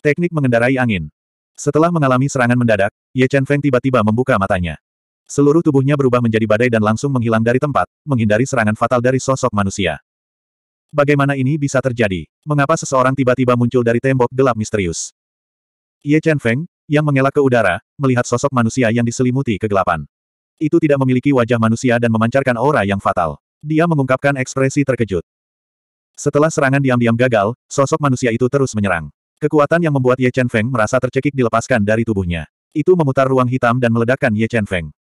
Teknik mengendarai angin. Setelah mengalami serangan mendadak, Ye Chen Feng tiba-tiba membuka matanya. Seluruh tubuhnya berubah menjadi badai dan langsung menghilang dari tempat, menghindari serangan fatal dari sosok manusia. Bagaimana ini bisa terjadi? Mengapa seseorang tiba-tiba muncul dari tembok gelap misterius? Ye Chen Feng, yang mengelak ke udara, melihat sosok manusia yang diselimuti kegelapan. Itu tidak memiliki wajah manusia dan memancarkan aura yang fatal. Dia mengungkapkan ekspresi terkejut. Setelah serangan diam-diam gagal, sosok manusia itu terus menyerang. Kekuatan yang membuat Ye Chen Feng merasa tercekik dilepaskan dari tubuhnya. Itu memutar ruang hitam dan meledakkan Ye Chen Feng.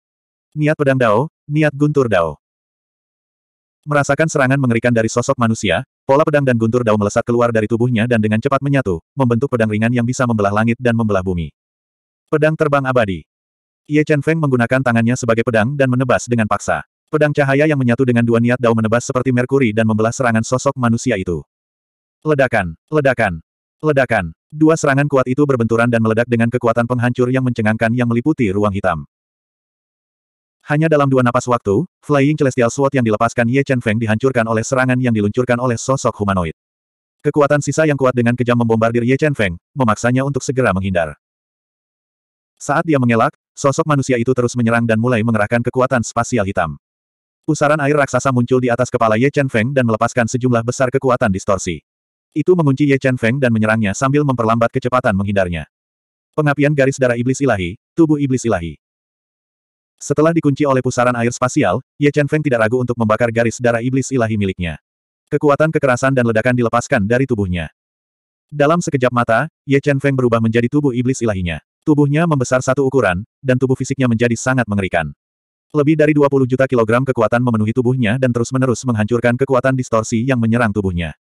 Niat pedang Dao, niat guntur Dao. Merasakan serangan mengerikan dari sosok manusia, pola pedang dan guntur Dao melesat keluar dari tubuhnya dan dengan cepat menyatu, membentuk pedang ringan yang bisa membelah langit dan membelah bumi. Pedang terbang abadi. Ye Chen Feng menggunakan tangannya sebagai pedang dan menebas dengan paksa. Pedang cahaya yang menyatu dengan dua niat Dao menebas seperti merkuri dan membelah serangan sosok manusia itu. Ledakan, ledakan, Ledakan. Dua serangan kuat itu berbenturan dan meledak dengan kekuatan penghancur yang mencengangkan yang meliputi ruang hitam. Hanya dalam dua napas waktu, Flying Celestial Sword yang dilepaskan Ye Chen Feng dihancurkan oleh serangan yang diluncurkan oleh sosok humanoid. Kekuatan sisa yang kuat dengan kejam membombardir Ye Chen Feng, memaksanya untuk segera menghindar. Saat dia mengelak, sosok manusia itu terus menyerang dan mulai mengerahkan kekuatan spasial hitam. Pusaran air raksasa muncul di atas kepala Ye Chen Feng dan melepaskan sejumlah besar kekuatan distorsi. Itu mengunci Ye Chen Feng dan menyerangnya sambil memperlambat kecepatan menghindarnya. Pengapian garis darah iblis ilahi, tubuh iblis ilahi. Setelah dikunci oleh pusaran air spasial, Ye Chen Feng tidak ragu untuk membakar garis darah iblis ilahi miliknya. Kekuatan kekerasan dan ledakan dilepaskan dari tubuhnya. Dalam sekejap mata, Ye Chen Feng berubah menjadi tubuh iblis ilahinya. Tubuhnya membesar satu ukuran, dan tubuh fisiknya menjadi sangat mengerikan. Lebih dari 20 juta kilogram kekuatan memenuhi tubuhnya dan terus-menerus menghancurkan kekuatan distorsi yang menyerang tubuhnya.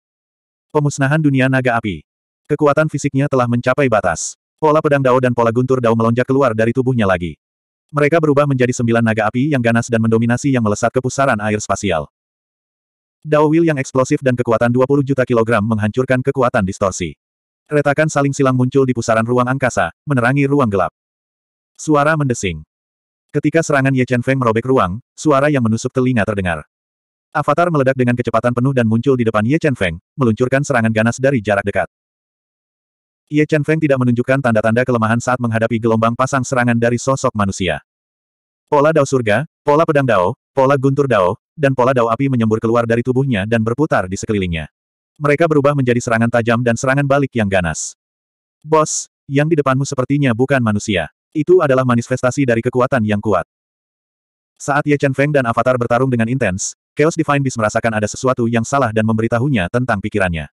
Pemusnahan dunia naga api. Kekuatan fisiknya telah mencapai batas. Pola pedang Dao dan pola guntur Dao melonjak keluar dari tubuhnya lagi. Mereka berubah menjadi sembilan naga api yang ganas dan mendominasi yang melesat ke pusaran air spasial. Dao Will yang eksplosif dan kekuatan 20 juta kilogram menghancurkan kekuatan distorsi. Retakan saling silang muncul di pusaran ruang angkasa, menerangi ruang gelap. Suara mendesing. Ketika serangan Ye Chen Feng merobek ruang, suara yang menusuk telinga terdengar. Avatar meledak dengan kecepatan penuh dan muncul di depan Ye Chen Feng, meluncurkan serangan ganas dari jarak dekat. Ye Chen Feng tidak menunjukkan tanda-tanda kelemahan saat menghadapi gelombang pasang serangan dari sosok manusia. Pola dao surga, pola pedang dao, pola guntur dao, dan pola dao api menyembur keluar dari tubuhnya dan berputar di sekelilingnya. Mereka berubah menjadi serangan tajam dan serangan balik yang ganas. Bos, yang di depanmu sepertinya bukan manusia. Itu adalah manifestasi dari kekuatan yang kuat. Saat Ye Chen Feng dan Avatar bertarung dengan intens, Chaos Divine Beast merasakan ada sesuatu yang salah dan memberitahunya tentang pikirannya.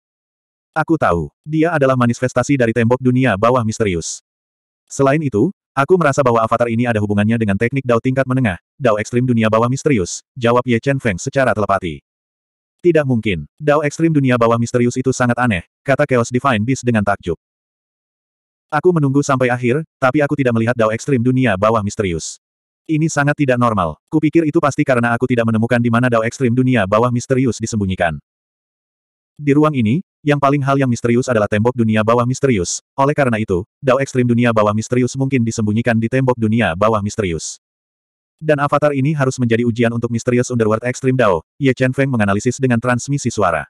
Aku tahu, dia adalah manifestasi dari tembok dunia bawah misterius. Selain itu, aku merasa bahwa avatar ini ada hubungannya dengan teknik Dao tingkat menengah, Dao ekstrim dunia bawah misterius, jawab Ye Chen Feng secara telepati. Tidak mungkin, Dao ekstrim dunia bawah misterius itu sangat aneh, kata Chaos Divine Beast dengan takjub. Aku menunggu sampai akhir, tapi aku tidak melihat Dao ekstrim dunia bawah misterius. Ini sangat tidak normal. Kupikir itu pasti karena aku tidak menemukan di mana dao ekstrim dunia bawah misterius disembunyikan. Di ruang ini, yang paling hal yang misterius adalah tembok dunia bawah misterius. Oleh karena itu, dao ekstrim dunia bawah misterius mungkin disembunyikan di tembok dunia bawah misterius. Dan avatar ini harus menjadi ujian untuk misterius Underworld Ekstrim Dao, Ye Chen Feng menganalisis dengan transmisi suara.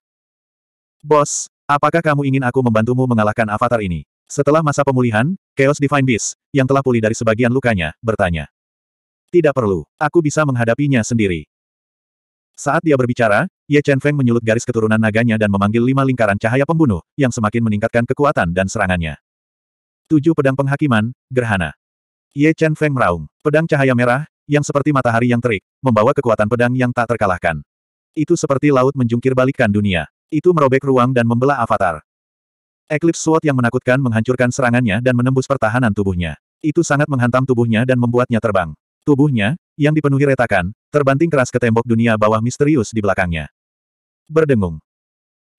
Bos, apakah kamu ingin aku membantumu mengalahkan avatar ini? Setelah masa pemulihan, Chaos Divine Beast, yang telah pulih dari sebagian lukanya, bertanya. Tidak perlu, aku bisa menghadapinya sendiri. Saat dia berbicara, Ye Chen Feng menyulut garis keturunan naganya dan memanggil lima lingkaran cahaya pembunuh, yang semakin meningkatkan kekuatan dan serangannya. Tujuh pedang penghakiman, gerhana. Ye Chen Feng meraung. Pedang cahaya merah, yang seperti matahari yang terik, membawa kekuatan pedang yang tak terkalahkan. Itu seperti laut menjungkir balikkan dunia. Itu merobek ruang dan membelah avatar. Eclipse Sword yang menakutkan menghancurkan serangannya dan menembus pertahanan tubuhnya. Itu sangat menghantam tubuhnya dan membuatnya terbang. Tubuhnya, yang dipenuhi retakan, terbanting keras ke tembok dunia bawah misterius di belakangnya. Berdengung.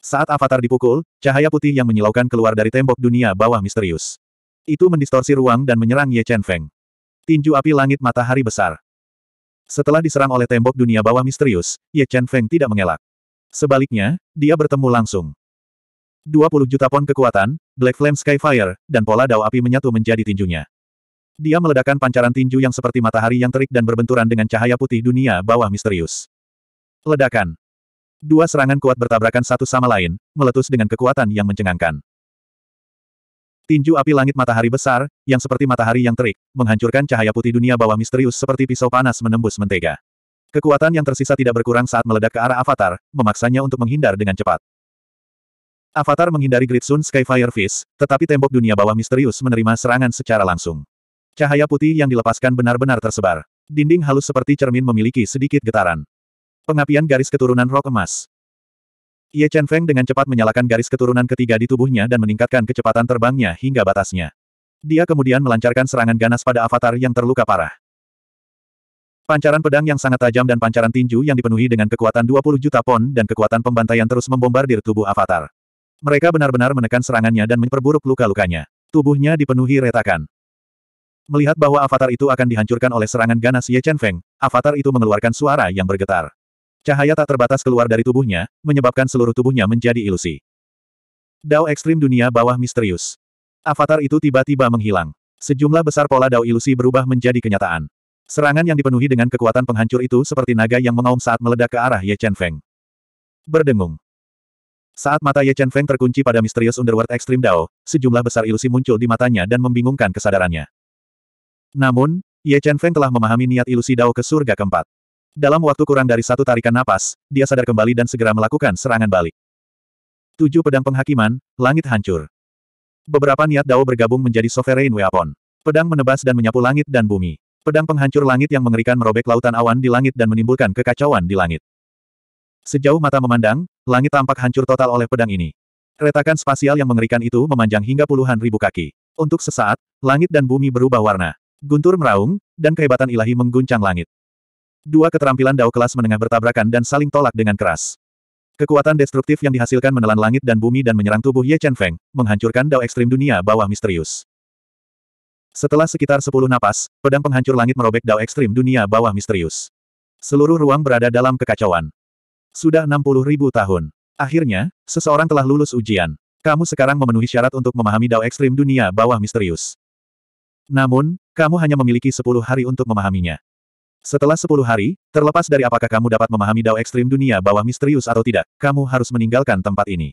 Saat avatar dipukul, cahaya putih yang menyilaukan keluar dari tembok dunia bawah misterius. Itu mendistorsi ruang dan menyerang Ye Chen Feng. Tinju api langit matahari besar. Setelah diserang oleh tembok dunia bawah misterius, Ye Chen Feng tidak mengelak. Sebaliknya, dia bertemu langsung. 20 juta pon kekuatan, Black Flame Skyfire, dan pola dao api menyatu menjadi tinjunya. Dia meledakkan pancaran tinju yang seperti matahari yang terik dan berbenturan dengan cahaya putih dunia bawah misterius. Ledakan. Dua serangan kuat bertabrakan satu sama lain, meletus dengan kekuatan yang mencengangkan. Tinju api langit matahari besar, yang seperti matahari yang terik, menghancurkan cahaya putih dunia bawah misterius seperti pisau panas menembus mentega. Kekuatan yang tersisa tidak berkurang saat meledak ke arah Avatar, memaksanya untuk menghindar dengan cepat. Avatar menghindari Gritsun Skyfire Fist, tetapi tembok dunia bawah misterius menerima serangan secara langsung. Cahaya putih yang dilepaskan benar-benar tersebar. Dinding halus seperti cermin memiliki sedikit getaran. Pengapian garis keturunan rok emas. Ye Chen Feng dengan cepat menyalakan garis keturunan ketiga di tubuhnya dan meningkatkan kecepatan terbangnya hingga batasnya. Dia kemudian melancarkan serangan ganas pada avatar yang terluka parah. Pancaran pedang yang sangat tajam dan pancaran tinju yang dipenuhi dengan kekuatan 20 juta pon dan kekuatan pembantaian terus membombardir tubuh avatar. Mereka benar-benar menekan serangannya dan memperburuk luka-lukanya. Tubuhnya dipenuhi retakan. Melihat bahwa avatar itu akan dihancurkan oleh serangan ganas Ye Chen Feng, avatar itu mengeluarkan suara yang bergetar. Cahaya tak terbatas keluar dari tubuhnya, menyebabkan seluruh tubuhnya menjadi ilusi. Dao ekstrim dunia bawah misterius. Avatar itu tiba-tiba menghilang. Sejumlah besar pola dao ilusi berubah menjadi kenyataan. Serangan yang dipenuhi dengan kekuatan penghancur itu seperti naga yang mengaum saat meledak ke arah Ye Chen Feng. Berdengung. Saat mata Ye Chen Feng terkunci pada misterius Underworld Extreme Dao, sejumlah besar ilusi muncul di matanya dan membingungkan kesadarannya. Namun, Ye Chen Feng telah memahami niat ilusi Dao ke surga keempat. Dalam waktu kurang dari satu tarikan napas, dia sadar kembali dan segera melakukan serangan balik. Tujuh pedang penghakiman, langit hancur. Beberapa niat Dao bergabung menjadi Sovereign Weapon. Pedang menebas dan menyapu langit dan bumi. Pedang penghancur langit yang mengerikan merobek lautan awan di langit dan menimbulkan kekacauan di langit. Sejauh mata memandang, langit tampak hancur total oleh pedang ini. Retakan spasial yang mengerikan itu memanjang hingga puluhan ribu kaki. Untuk sesaat, langit dan bumi berubah warna. Guntur meraung, dan kehebatan ilahi mengguncang langit. Dua keterampilan dao kelas menengah bertabrakan dan saling tolak dengan keras. Kekuatan destruktif yang dihasilkan menelan langit dan bumi dan menyerang tubuh Ye Chen Feng, menghancurkan dao ekstrim dunia bawah misterius. Setelah sekitar sepuluh napas, pedang penghancur langit merobek dao ekstrim dunia bawah misterius. Seluruh ruang berada dalam kekacauan. Sudah enam puluh ribu tahun. Akhirnya, seseorang telah lulus ujian. Kamu sekarang memenuhi syarat untuk memahami dao ekstrim dunia bawah misterius. Namun, kamu hanya memiliki sepuluh hari untuk memahaminya. Setelah sepuluh hari, terlepas dari apakah kamu dapat memahami dao ekstrim dunia bawah misterius atau tidak, kamu harus meninggalkan tempat ini.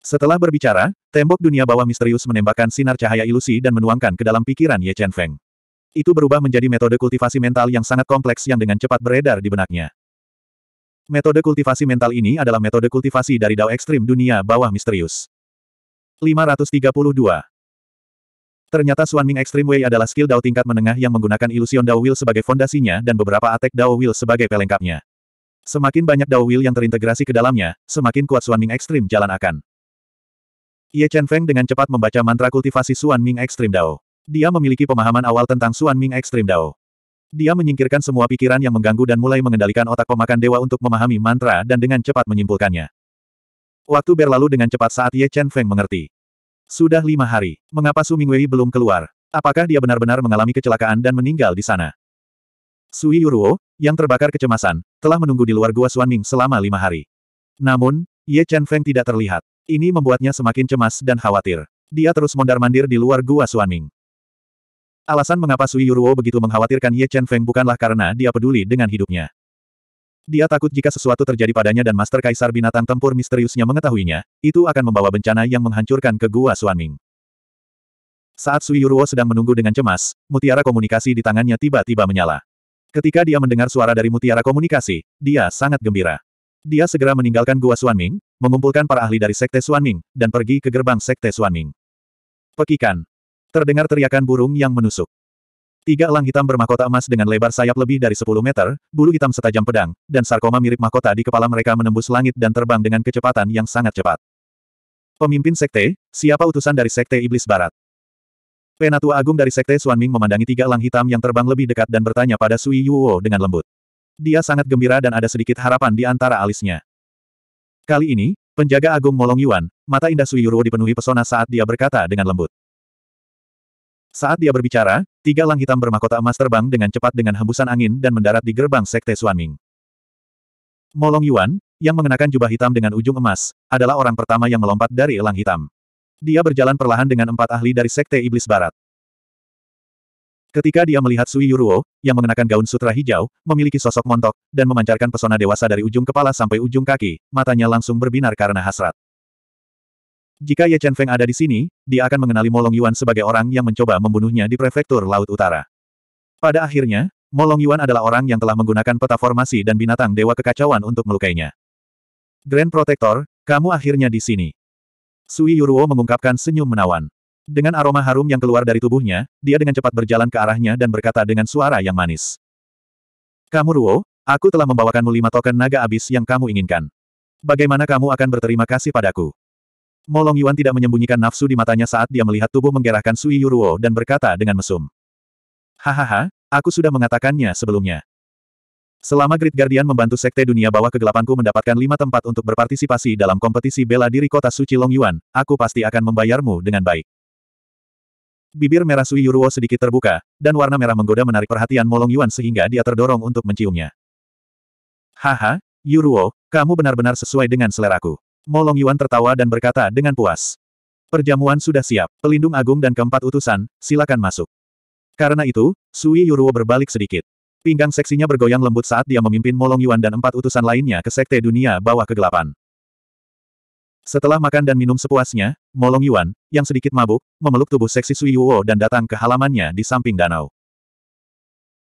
Setelah berbicara, tembok dunia bawah misterius menembakkan sinar cahaya ilusi dan menuangkan ke dalam pikiran Ye Chen Feng. Itu berubah menjadi metode kultivasi mental yang sangat kompleks yang dengan cepat beredar di benaknya. Metode kultivasi mental ini adalah metode kultivasi dari dao ekstrim dunia bawah misterius. 532 Ternyata Ming Extreme Way adalah skill Dao tingkat menengah yang menggunakan ilusion Dao Will sebagai fondasinya dan beberapa attack Dao Will sebagai pelengkapnya. Semakin banyak Dao Will yang terintegrasi ke dalamnya, semakin kuat Ming Extreme jalan akan. Ye Chen Feng dengan cepat membaca mantra kultivasi Ming Extreme Dao. Dia memiliki pemahaman awal tentang Ming Extreme Dao. Dia menyingkirkan semua pikiran yang mengganggu dan mulai mengendalikan otak pemakan dewa untuk memahami mantra dan dengan cepat menyimpulkannya. Waktu berlalu dengan cepat saat Ye Chen Feng mengerti. Sudah lima hari, mengapa Su Mingwei belum keluar? Apakah dia benar-benar mengalami kecelakaan dan meninggal di sana? Sui Yuruo, yang terbakar kecemasan, telah menunggu di luar gua Suaming selama lima hari. Namun, Ye Chen Feng tidak terlihat. Ini membuatnya semakin cemas dan khawatir. Dia terus mondar-mandir di luar gua Suaming. Alasan mengapa Sui Yuruo begitu mengkhawatirkan Ye Chen Feng bukanlah karena dia peduli dengan hidupnya. Dia takut jika sesuatu terjadi padanya dan Master Kaisar Binatang Tempur misteriusnya mengetahuinya, itu akan membawa bencana yang menghancurkan ke Gua Suanming. Saat Sui Yuruo sedang menunggu dengan cemas, mutiara komunikasi di tangannya tiba-tiba menyala. Ketika dia mendengar suara dari mutiara komunikasi, dia sangat gembira. Dia segera meninggalkan Gua Suanming, mengumpulkan para ahli dari Sekte Suanming, dan pergi ke gerbang Sekte Suanming. Pekikan. Terdengar teriakan burung yang menusuk. Tiga elang hitam bermahkota emas dengan lebar sayap lebih dari 10 meter, bulu hitam setajam pedang, dan sarkoma mirip mahkota di kepala mereka menembus langit dan terbang dengan kecepatan yang sangat cepat. Pemimpin Sekte, siapa utusan dari Sekte Iblis Barat? Penatua Agung dari Sekte Suanming memandangi tiga elang hitam yang terbang lebih dekat dan bertanya pada Sui Yuo dengan lembut. Dia sangat gembira dan ada sedikit harapan di antara alisnya. Kali ini, penjaga agung Molong Yuan, mata indah Sui Yuo dipenuhi pesona saat dia berkata dengan lembut. Saat dia berbicara, tiga lang hitam bermahkota emas terbang dengan cepat dengan hembusan angin dan mendarat di gerbang Sekte Suanming. Molong Yuan, yang mengenakan jubah hitam dengan ujung emas, adalah orang pertama yang melompat dari elang hitam. Dia berjalan perlahan dengan empat ahli dari Sekte Iblis Barat. Ketika dia melihat Sui Yuruo, yang mengenakan gaun sutra hijau, memiliki sosok montok, dan memancarkan pesona dewasa dari ujung kepala sampai ujung kaki, matanya langsung berbinar karena hasrat. Jika Ye Chen Feng ada di sini, dia akan mengenali Molong Yuan sebagai orang yang mencoba membunuhnya di prefektur Laut Utara. Pada akhirnya, Molong Yuan adalah orang yang telah menggunakan peta formasi dan binatang dewa kekacauan untuk melukainya. Grand Protector, kamu akhirnya di sini. Sui Yuruo mengungkapkan senyum menawan. Dengan aroma harum yang keluar dari tubuhnya, dia dengan cepat berjalan ke arahnya dan berkata dengan suara yang manis. Kamu Ruo, aku telah membawakanmu lima token naga abis yang kamu inginkan. Bagaimana kamu akan berterima kasih padaku? Molong Yuan tidak menyembunyikan nafsu di matanya saat dia melihat tubuh menggerahkan Sui Yuruo dan berkata dengan mesum. Hahaha, aku sudah mengatakannya sebelumnya. Selama Great Guardian membantu Sekte Dunia Bawah Kegelapanku mendapatkan lima tempat untuk berpartisipasi dalam kompetisi bela diri kota suci Long Yuan, aku pasti akan membayarmu dengan baik. Bibir merah Sui Yuruo sedikit terbuka, dan warna merah menggoda menarik perhatian Molong Yuan sehingga dia terdorong untuk menciumnya. Haha, Yuruo, kamu benar-benar sesuai dengan seleraku. Molong Yuan tertawa dan berkata dengan puas. Perjamuan sudah siap, pelindung agung dan keempat utusan, silakan masuk. Karena itu, Sui Yuruo berbalik sedikit. Pinggang seksinya bergoyang lembut saat dia memimpin Molong Yuan dan empat utusan lainnya ke Sekte Dunia Bawah Kegelapan. Setelah makan dan minum sepuasnya, Molong Yuan, yang sedikit mabuk, memeluk tubuh seksi Sui Yuo dan datang ke halamannya di samping danau.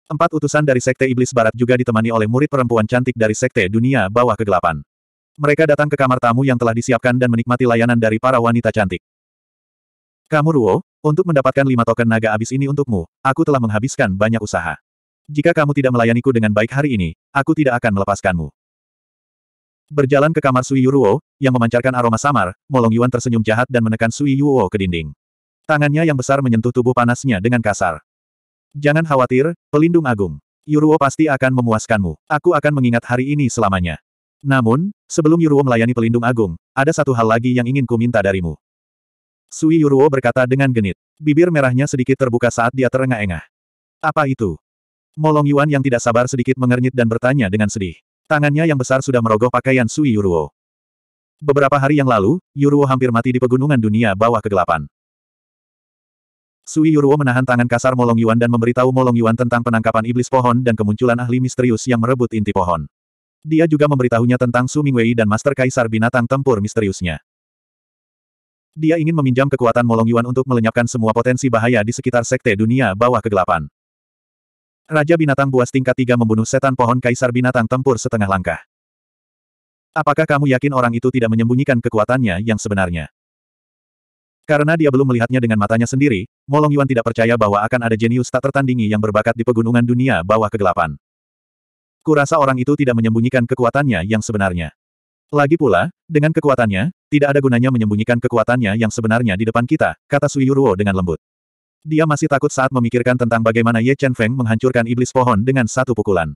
Empat utusan dari Sekte Iblis Barat juga ditemani oleh murid perempuan cantik dari Sekte Dunia Bawah Kegelapan. Mereka datang ke kamar tamu yang telah disiapkan dan menikmati layanan dari para wanita cantik. Kamu Ruo, untuk mendapatkan lima token naga abis ini untukmu, aku telah menghabiskan banyak usaha. Jika kamu tidak melayaniku dengan baik hari ini, aku tidak akan melepaskanmu. Berjalan ke kamar Sui Yuruo, yang memancarkan aroma samar, Molong Yuan tersenyum jahat dan menekan Sui Yuruo ke dinding. Tangannya yang besar menyentuh tubuh panasnya dengan kasar. Jangan khawatir, pelindung agung. Yuruo pasti akan memuaskanmu. Aku akan mengingat hari ini selamanya. Namun, sebelum Yuruo melayani pelindung agung, ada satu hal lagi yang ingin ku minta darimu. Sui Yuruo berkata dengan genit. Bibir merahnya sedikit terbuka saat dia terengah-engah. Apa itu? Molong Yuan yang tidak sabar sedikit mengernyit dan bertanya dengan sedih. Tangannya yang besar sudah merogoh pakaian Sui Yuruo. Beberapa hari yang lalu, Yuruo hampir mati di pegunungan dunia bawah kegelapan. Sui Yuruo menahan tangan kasar Molong Yuan dan memberitahu Molong Yuan tentang penangkapan iblis pohon dan kemunculan ahli misterius yang merebut inti pohon. Dia juga memberitahunya tentang Su Mingwei dan Master Kaisar Binatang Tempur misteriusnya. Dia ingin meminjam kekuatan Molong Yuan untuk melenyapkan semua potensi bahaya di sekitar sekte dunia bawah kegelapan. Raja Binatang Buas tingkat tiga membunuh setan pohon Kaisar Binatang Tempur setengah langkah. Apakah kamu yakin orang itu tidak menyembunyikan kekuatannya yang sebenarnya? Karena dia belum melihatnya dengan matanya sendiri, Molong Yuan tidak percaya bahwa akan ada jenius tak tertandingi yang berbakat di pegunungan dunia bawah kegelapan. Kurasa orang itu tidak menyembunyikan kekuatannya yang sebenarnya. Lagi pula, dengan kekuatannya, tidak ada gunanya menyembunyikan kekuatannya yang sebenarnya di depan kita, kata Yuruo dengan lembut. Dia masih takut saat memikirkan tentang bagaimana Ye Chen Feng menghancurkan iblis pohon dengan satu pukulan.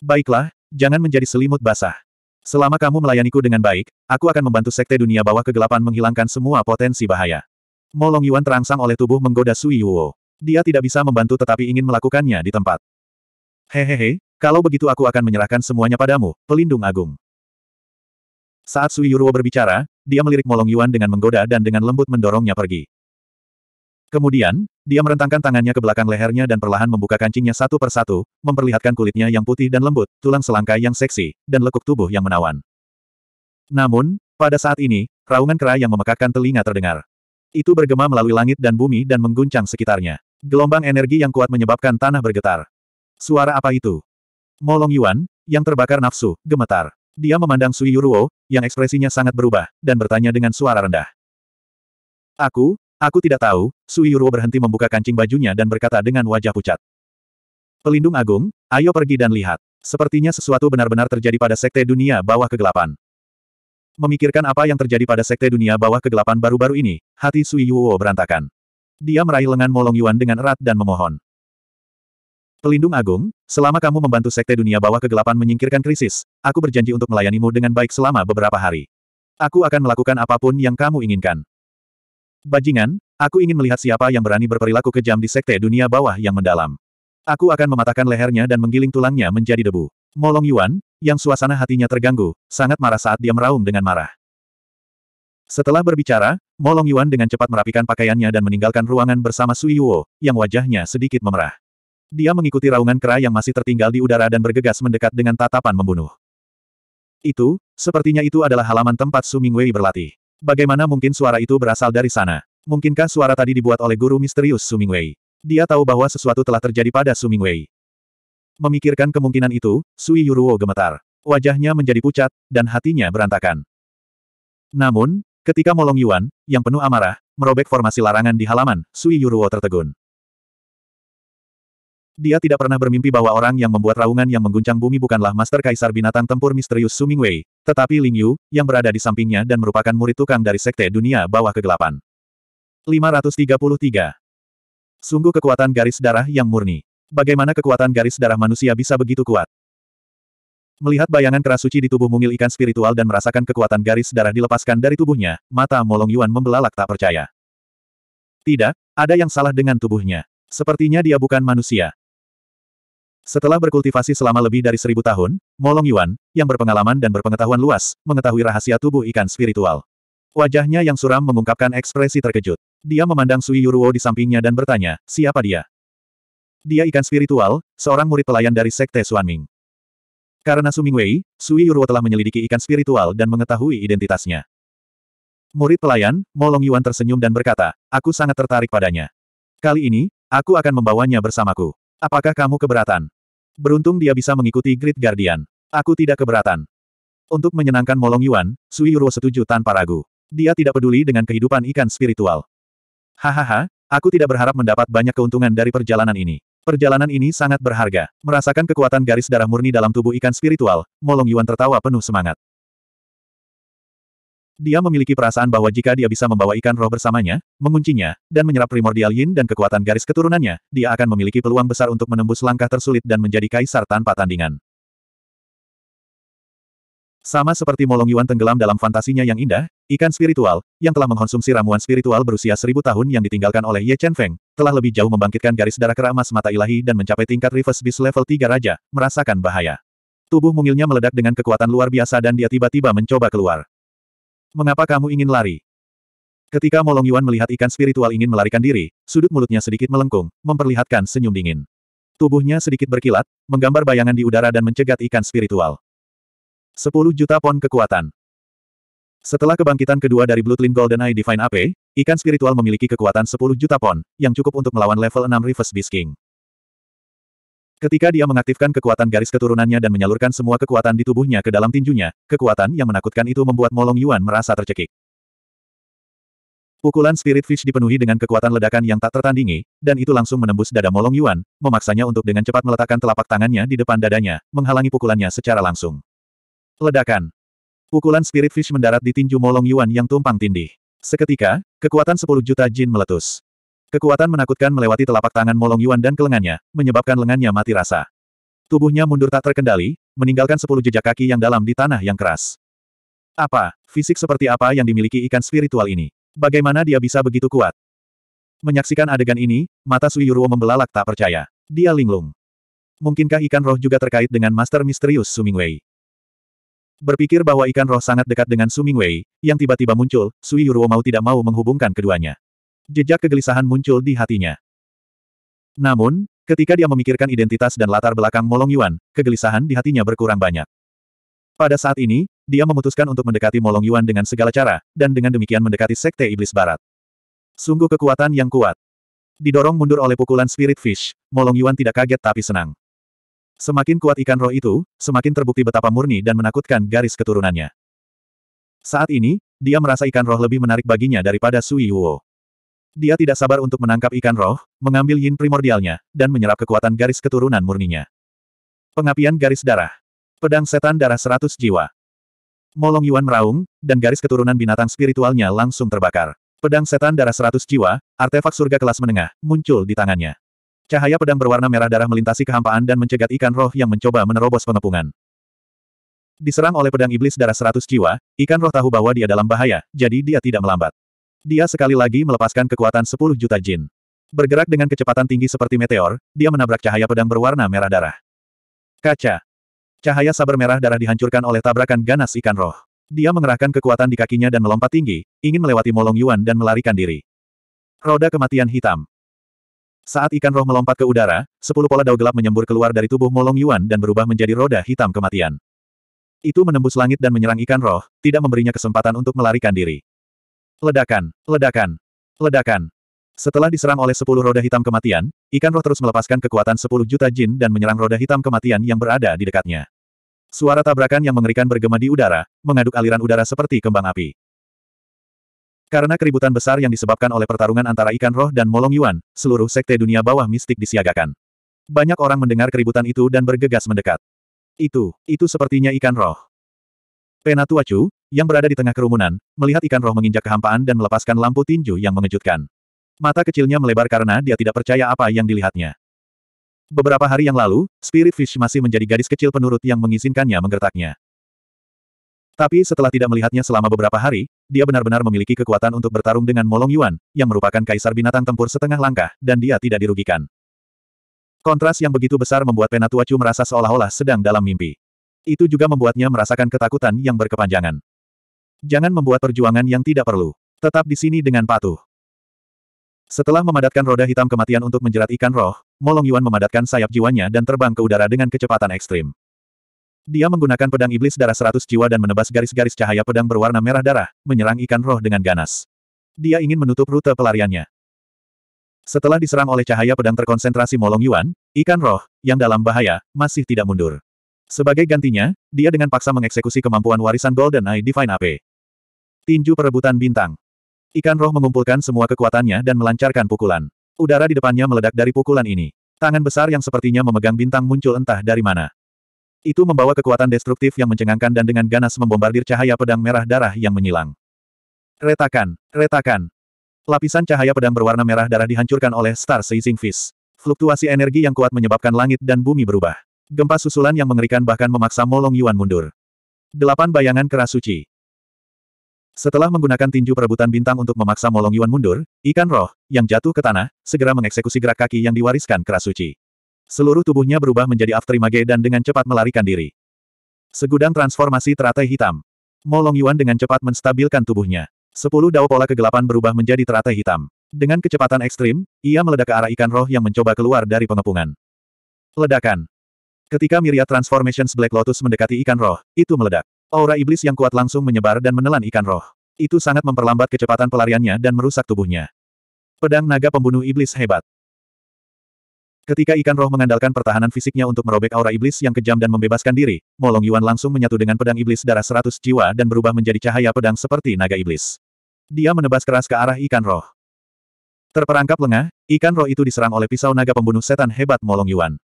Baiklah, jangan menjadi selimut basah. Selama kamu melayaniku dengan baik, aku akan membantu sekte dunia bawah kegelapan menghilangkan semua potensi bahaya. Molong Yuan terangsang oleh tubuh menggoda Sui Yuo. Dia tidak bisa membantu tetapi ingin melakukannya di tempat. Hehehe, kalau begitu aku akan menyerahkan semuanya padamu, pelindung agung. Saat Sui Yuruo berbicara, dia melirik Molong Yuan dengan menggoda dan dengan lembut mendorongnya pergi. Kemudian, dia merentangkan tangannya ke belakang lehernya dan perlahan membuka kancingnya satu persatu, memperlihatkan kulitnya yang putih dan lembut, tulang selangka yang seksi, dan lekuk tubuh yang menawan. Namun, pada saat ini, raungan kera yang memekakkan telinga terdengar. Itu bergema melalui langit dan bumi dan mengguncang sekitarnya. Gelombang energi yang kuat menyebabkan tanah bergetar. Suara apa itu? Molong Yuan, yang terbakar nafsu, gemetar. Dia memandang Sui Yuruo, yang ekspresinya sangat berubah, dan bertanya dengan suara rendah. Aku, aku tidak tahu, Sui Yuruo berhenti membuka kancing bajunya dan berkata dengan wajah pucat. Pelindung Agung, ayo pergi dan lihat. Sepertinya sesuatu benar-benar terjadi pada Sekte Dunia Bawah Kegelapan. Memikirkan apa yang terjadi pada Sekte Dunia Bawah Kegelapan baru-baru ini, hati Sui Yuruo berantakan. Dia meraih lengan Molong Yuan dengan erat dan memohon. Pelindung Agung, selama kamu membantu Sekte Dunia Bawah Kegelapan menyingkirkan krisis, aku berjanji untuk melayanimu dengan baik selama beberapa hari. Aku akan melakukan apapun yang kamu inginkan. Bajingan, aku ingin melihat siapa yang berani berperilaku kejam di Sekte Dunia Bawah yang mendalam. Aku akan mematahkan lehernya dan menggiling tulangnya menjadi debu. Molong Yuan, yang suasana hatinya terganggu, sangat marah saat dia meraung dengan marah. Setelah berbicara, Molong Yuan dengan cepat merapikan pakaiannya dan meninggalkan ruangan bersama Sui Yuo, yang wajahnya sedikit memerah. Dia mengikuti raungan kera yang masih tertinggal di udara dan bergegas mendekat dengan tatapan membunuh. Itu, sepertinya itu adalah halaman tempat Su Mingwei berlatih. Bagaimana mungkin suara itu berasal dari sana? Mungkinkah suara tadi dibuat oleh guru misterius Su Mingwei? Dia tahu bahwa sesuatu telah terjadi pada Su Mingwei. Memikirkan kemungkinan itu, Sui Yuruo gemetar. Wajahnya menjadi pucat, dan hatinya berantakan. Namun, ketika Molong Yuan, yang penuh amarah, merobek formasi larangan di halaman, Sui Yuruo tertegun. Dia tidak pernah bermimpi bahwa orang yang membuat raungan yang mengguncang bumi bukanlah Master Kaisar Binatang Tempur Misterius Suming Wei, tetapi Ling Yu, yang berada di sampingnya dan merupakan murid tukang dari Sekte Dunia Bawah Kegelapan. 533. Sungguh kekuatan garis darah yang murni. Bagaimana kekuatan garis darah manusia bisa begitu kuat? Melihat bayangan keras suci di tubuh mungil ikan spiritual dan merasakan kekuatan garis darah dilepaskan dari tubuhnya, mata Molong Yuan membelalak tak percaya. Tidak, ada yang salah dengan tubuhnya. Sepertinya dia bukan manusia. Setelah berkultivasi selama lebih dari seribu tahun, Molong Yuan, yang berpengalaman dan berpengetahuan luas, mengetahui rahasia tubuh ikan spiritual. Wajahnya yang suram mengungkapkan ekspresi terkejut. Dia memandang Sui Yuruo di sampingnya dan bertanya, siapa dia? Dia ikan spiritual, seorang murid pelayan dari Sekte Suanming. Karena Su Mingwei, Sui Yuruo telah menyelidiki ikan spiritual dan mengetahui identitasnya. Murid pelayan, Molong Yuan tersenyum dan berkata, aku sangat tertarik padanya. Kali ini, aku akan membawanya bersamaku. Apakah kamu keberatan? Beruntung dia bisa mengikuti Great Guardian. Aku tidak keberatan. Untuk menyenangkan Molong Yuan, Sui Yurwo setuju tanpa ragu. Dia tidak peduli dengan kehidupan ikan spiritual. Hahaha, aku tidak berharap mendapat banyak keuntungan dari perjalanan ini. Perjalanan ini sangat berharga. Merasakan kekuatan garis darah murni dalam tubuh ikan spiritual, Molong Yuan tertawa penuh semangat. Dia memiliki perasaan bahwa jika dia bisa membawa ikan roh bersamanya, menguncinya, dan menyerap primordial yin dan kekuatan garis keturunannya, dia akan memiliki peluang besar untuk menembus langkah tersulit dan menjadi kaisar tanpa tandingan. Sama seperti Molong Yuan tenggelam dalam fantasinya yang indah, ikan spiritual, yang telah mengkonsumsi ramuan spiritual berusia seribu tahun yang ditinggalkan oleh Ye Chen Feng, telah lebih jauh membangkitkan garis darah keramas mata ilahi dan mencapai tingkat reverse bis level 3 raja, merasakan bahaya. Tubuh mungilnya meledak dengan kekuatan luar biasa dan dia tiba-tiba mencoba keluar. Mengapa kamu ingin lari? Ketika Molong Yuan melihat ikan spiritual ingin melarikan diri, sudut mulutnya sedikit melengkung, memperlihatkan senyum dingin. Tubuhnya sedikit berkilat, menggambar bayangan di udara dan mencegat ikan spiritual. 10 juta pon kekuatan. Setelah kebangkitan kedua dari Bloodline Golden Eye Divine AP, ikan spiritual memiliki kekuatan 10 juta pon, yang cukup untuk melawan level 6 Reverse Beast King. Ketika dia mengaktifkan kekuatan garis keturunannya dan menyalurkan semua kekuatan di tubuhnya ke dalam tinjunya, kekuatan yang menakutkan itu membuat Molong Yuan merasa tercekik. Pukulan Spirit Fish dipenuhi dengan kekuatan ledakan yang tak tertandingi, dan itu langsung menembus dada Molong Yuan, memaksanya untuk dengan cepat meletakkan telapak tangannya di depan dadanya, menghalangi pukulannya secara langsung. Ledakan. Pukulan Spirit Fish mendarat di tinju Molong Yuan yang tumpang tindih. Seketika, kekuatan 10 juta jin meletus. Kekuatan menakutkan melewati telapak tangan Molong Yuan dan kelengannya, menyebabkan lengannya mati rasa. Tubuhnya mundur tak terkendali, meninggalkan sepuluh jejak kaki yang dalam di tanah yang keras. Apa, fisik seperti apa yang dimiliki ikan spiritual ini? Bagaimana dia bisa begitu kuat? Menyaksikan adegan ini, mata Sui Yuruo membelalak tak percaya. Dia linglung. Mungkinkah ikan roh juga terkait dengan master misterius Sumingwei? Berpikir bahwa ikan roh sangat dekat dengan Sumingwei, yang tiba-tiba muncul, Sui Yuruo mau tidak mau menghubungkan keduanya jejak kegelisahan muncul di hatinya. Namun, ketika dia memikirkan identitas dan latar belakang Molong Yuan, kegelisahan di hatinya berkurang banyak. Pada saat ini, dia memutuskan untuk mendekati Molong Yuan dengan segala cara, dan dengan demikian mendekati Sekte Iblis Barat. Sungguh kekuatan yang kuat. Didorong mundur oleh pukulan Spirit Fish, Molong Yuan tidak kaget tapi senang. Semakin kuat ikan roh itu, semakin terbukti betapa murni dan menakutkan garis keturunannya. Saat ini, dia merasa ikan roh lebih menarik baginya daripada Sui Yuo. Dia tidak sabar untuk menangkap ikan roh, mengambil yin primordialnya, dan menyerap kekuatan garis keturunan murninya. Pengapian garis darah. Pedang setan darah seratus jiwa. Molong Yuan meraung, dan garis keturunan binatang spiritualnya langsung terbakar. Pedang setan darah seratus jiwa, artefak surga kelas menengah, muncul di tangannya. Cahaya pedang berwarna merah darah melintasi kehampaan dan mencegat ikan roh yang mencoba menerobos pengepungan. Diserang oleh pedang iblis darah seratus jiwa, ikan roh tahu bahwa dia dalam bahaya, jadi dia tidak melambat. Dia sekali lagi melepaskan kekuatan 10 juta jin. Bergerak dengan kecepatan tinggi seperti meteor, dia menabrak cahaya pedang berwarna merah darah. Kaca. Cahaya sabar merah darah dihancurkan oleh tabrakan ganas ikan roh. Dia mengerahkan kekuatan di kakinya dan melompat tinggi, ingin melewati Molong Yuan dan melarikan diri. Roda kematian hitam. Saat ikan roh melompat ke udara, sepuluh pola dao gelap menyembur keluar dari tubuh Molong Yuan dan berubah menjadi roda hitam kematian. Itu menembus langit dan menyerang ikan roh, tidak memberinya kesempatan untuk melarikan diri. Ledakan, ledakan, ledakan. Setelah diserang oleh sepuluh roda hitam kematian, ikan roh terus melepaskan kekuatan sepuluh juta jin dan menyerang roda hitam kematian yang berada di dekatnya. Suara tabrakan yang mengerikan bergema di udara, mengaduk aliran udara seperti kembang api. Karena keributan besar yang disebabkan oleh pertarungan antara ikan roh dan Molong Yuan, seluruh sekte dunia bawah mistik disiagakan. Banyak orang mendengar keributan itu dan bergegas mendekat. Itu, itu sepertinya ikan roh. Penatua yang berada di tengah kerumunan, melihat ikan roh menginjak kehampaan dan melepaskan lampu tinju yang mengejutkan. Mata kecilnya melebar karena dia tidak percaya apa yang dilihatnya. Beberapa hari yang lalu, Spirit Fish masih menjadi gadis kecil penurut yang mengizinkannya menggertaknya. Tapi setelah tidak melihatnya selama beberapa hari, dia benar-benar memiliki kekuatan untuk bertarung dengan Molong Yuan, yang merupakan kaisar binatang tempur setengah langkah, dan dia tidak dirugikan. Kontras yang begitu besar membuat Penatua Chu merasa seolah-olah sedang dalam mimpi. Itu juga membuatnya merasakan ketakutan yang berkepanjangan. Jangan membuat perjuangan yang tidak perlu. Tetap di sini dengan patuh. Setelah memadatkan roda hitam kematian untuk menjerat ikan roh, Molong Yuan memadatkan sayap jiwanya dan terbang ke udara dengan kecepatan ekstrim. Dia menggunakan pedang iblis darah seratus jiwa dan menebas garis-garis cahaya pedang berwarna merah darah, menyerang ikan roh dengan ganas. Dia ingin menutup rute pelariannya. Setelah diserang oleh cahaya pedang terkonsentrasi Molong Yuan, ikan roh, yang dalam bahaya, masih tidak mundur. Sebagai gantinya, dia dengan paksa mengeksekusi kemampuan warisan Golden Eye Divine Ape. Tinju perebutan bintang. Ikan roh mengumpulkan semua kekuatannya dan melancarkan pukulan. Udara di depannya meledak dari pukulan ini. Tangan besar yang sepertinya memegang bintang muncul entah dari mana. Itu membawa kekuatan destruktif yang mencengangkan dan dengan ganas membombardir cahaya pedang merah darah yang menyilang. Retakan, retakan. Lapisan cahaya pedang berwarna merah darah dihancurkan oleh Star Seizing Fist. Fluktuasi energi yang kuat menyebabkan langit dan bumi berubah. Gempa susulan yang mengerikan bahkan memaksa Molong Yuan mundur. Delapan bayangan keras suci. Setelah menggunakan tinju perebutan bintang untuk memaksa Molong Yuan mundur, ikan roh, yang jatuh ke tanah, segera mengeksekusi gerak kaki yang diwariskan keras suci. Seluruh tubuhnya berubah menjadi Afterimage dan dengan cepat melarikan diri. Segudang transformasi teratai hitam. Molong Yuan dengan cepat menstabilkan tubuhnya. Sepuluh dao pola kegelapan berubah menjadi teratai hitam. Dengan kecepatan ekstrim, ia meledak ke arah ikan roh yang mencoba keluar dari pengepungan. Ledakan. Ketika Miria Transformations Black Lotus mendekati ikan roh, itu meledak. Aura iblis yang kuat langsung menyebar dan menelan ikan roh. Itu sangat memperlambat kecepatan pelariannya dan merusak tubuhnya. Pedang naga pembunuh iblis hebat. Ketika ikan roh mengandalkan pertahanan fisiknya untuk merobek aura iblis yang kejam dan membebaskan diri, Molong Yuan langsung menyatu dengan pedang iblis darah seratus jiwa dan berubah menjadi cahaya pedang seperti naga iblis. Dia menebas keras ke arah ikan roh. Terperangkap lengah, ikan roh itu diserang oleh pisau naga pembunuh setan hebat Molong Yuan.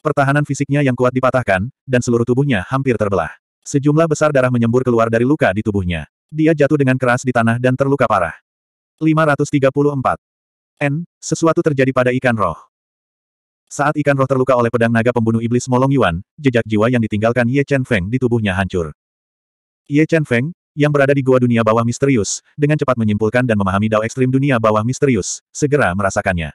Pertahanan fisiknya yang kuat dipatahkan, dan seluruh tubuhnya hampir terbelah. Sejumlah besar darah menyembur keluar dari luka di tubuhnya. Dia jatuh dengan keras di tanah dan terluka parah. 534. N. Sesuatu terjadi pada ikan roh. Saat ikan roh terluka oleh pedang naga pembunuh iblis Molong Yuan, jejak jiwa yang ditinggalkan Ye Chen Feng di tubuhnya hancur. Ye Chen Feng, yang berada di gua dunia bawah misterius, dengan cepat menyimpulkan dan memahami dao ekstrim dunia bawah misterius, segera merasakannya.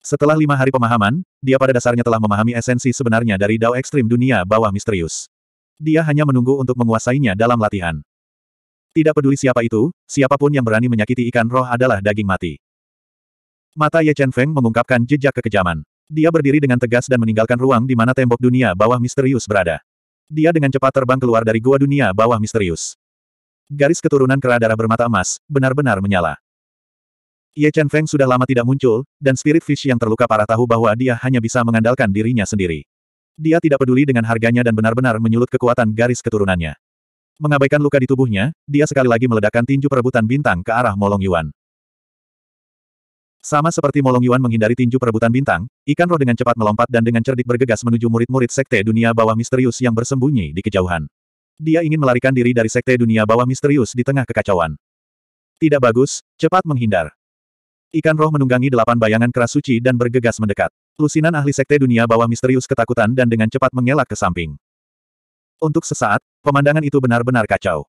Setelah lima hari pemahaman, dia pada dasarnya telah memahami esensi sebenarnya dari dao ekstrim dunia bawah misterius. Dia hanya menunggu untuk menguasainya dalam latihan. Tidak peduli siapa itu, siapapun yang berani menyakiti ikan roh adalah daging mati. Mata Ye Chen Feng mengungkapkan jejak kekejaman. Dia berdiri dengan tegas dan meninggalkan ruang di mana tembok dunia bawah misterius berada. Dia dengan cepat terbang keluar dari gua dunia bawah misterius. Garis keturunan kera darah bermata emas, benar-benar menyala. Ye Chen Feng sudah lama tidak muncul, dan Spirit Fish yang terluka parah tahu bahwa dia hanya bisa mengandalkan dirinya sendiri. Dia tidak peduli dengan harganya dan benar-benar menyulut kekuatan garis keturunannya. Mengabaikan luka di tubuhnya, dia sekali lagi meledakkan tinju perebutan bintang ke arah Molong Yuan. Sama seperti Molong Yuan menghindari tinju perebutan bintang, ikan roh dengan cepat melompat dan dengan cerdik bergegas menuju murid-murid sekte dunia bawah misterius yang bersembunyi di kejauhan. Dia ingin melarikan diri dari sekte dunia bawah misterius di tengah kekacauan. Tidak bagus, cepat menghindar. Ikan roh menunggangi delapan bayangan keras suci dan bergegas mendekat. Lusinan ahli sekte dunia bawa misterius ketakutan dan dengan cepat mengelak ke samping. Untuk sesaat, pemandangan itu benar-benar kacau.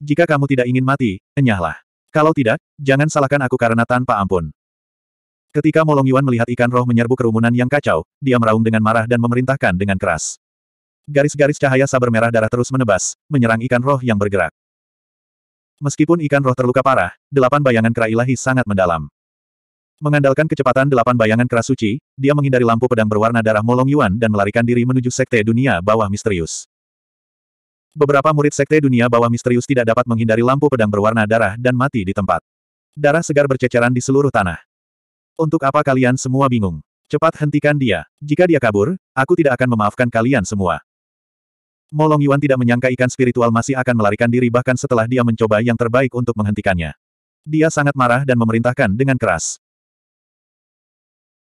Jika kamu tidak ingin mati, enyahlah. Kalau tidak, jangan salahkan aku karena tanpa ampun. Ketika Molong Yuan melihat ikan roh menyerbu kerumunan yang kacau, dia meraung dengan marah dan memerintahkan dengan keras. Garis-garis cahaya saber merah darah terus menebas, menyerang ikan roh yang bergerak. Meskipun ikan roh terluka parah, delapan bayangan kera ilahi sangat mendalam. Mengandalkan kecepatan delapan bayangan keras suci, dia menghindari lampu pedang berwarna darah Molong Yuan dan melarikan diri menuju Sekte Dunia Bawah Misterius. Beberapa murid Sekte Dunia Bawah Misterius tidak dapat menghindari lampu pedang berwarna darah dan mati di tempat. Darah segar berceceran di seluruh tanah. Untuk apa kalian semua bingung? Cepat hentikan dia. Jika dia kabur, aku tidak akan memaafkan kalian semua. Molong Yuan tidak menyangka ikan spiritual masih akan melarikan diri bahkan setelah dia mencoba yang terbaik untuk menghentikannya. Dia sangat marah dan memerintahkan dengan keras.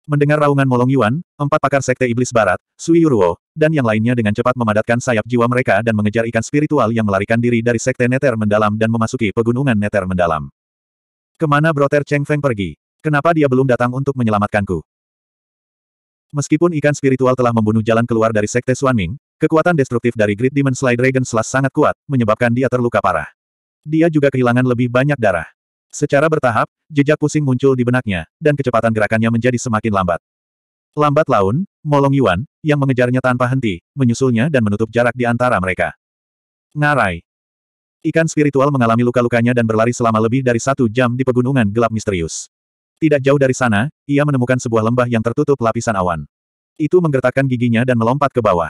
Mendengar raungan Molong Yuan, empat pakar sekte iblis barat, Sui Yuruo, dan yang lainnya dengan cepat memadatkan sayap jiwa mereka dan mengejar ikan spiritual yang melarikan diri dari sekte neter mendalam dan memasuki pegunungan neter mendalam. Kemana Broter Cheng Feng pergi? Kenapa dia belum datang untuk menyelamatkanku? Meskipun ikan spiritual telah membunuh jalan keluar dari sekte Ming, kekuatan destruktif dari Great Demon Slide Dragon Slash sangat kuat, menyebabkan dia terluka parah. Dia juga kehilangan lebih banyak darah. Secara bertahap, jejak pusing muncul di benaknya, dan kecepatan gerakannya menjadi semakin lambat. Lambat laun, Molong Yuan, yang mengejarnya tanpa henti, menyusulnya dan menutup jarak di antara mereka. Ngarai. Ikan spiritual mengalami luka-lukanya dan berlari selama lebih dari satu jam di pegunungan gelap misterius. Tidak jauh dari sana, ia menemukan sebuah lembah yang tertutup lapisan awan. Itu menggertakkan giginya dan melompat ke bawah.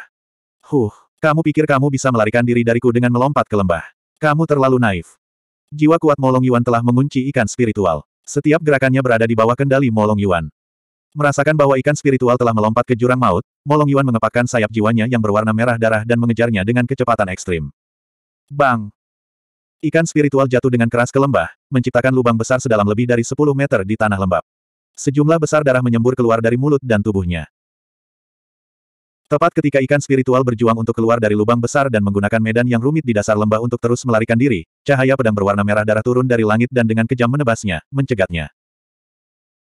Huh, kamu pikir kamu bisa melarikan diri dariku dengan melompat ke lembah. Kamu terlalu naif. Jiwa kuat Molong Yuan telah mengunci ikan spiritual. Setiap gerakannya berada di bawah kendali Molong Yuan. Merasakan bahwa ikan spiritual telah melompat ke jurang maut, Molong Yuan mengepakkan sayap jiwanya yang berwarna merah darah dan mengejarnya dengan kecepatan ekstrim. Bang! Ikan spiritual jatuh dengan keras ke lembah, menciptakan lubang besar sedalam lebih dari 10 meter di tanah lembab. Sejumlah besar darah menyembur keluar dari mulut dan tubuhnya. Tepat ketika ikan spiritual berjuang untuk keluar dari lubang besar dan menggunakan medan yang rumit di dasar lembah untuk terus melarikan diri, cahaya pedang berwarna merah darah turun dari langit dan dengan kejam menebasnya, mencegatnya.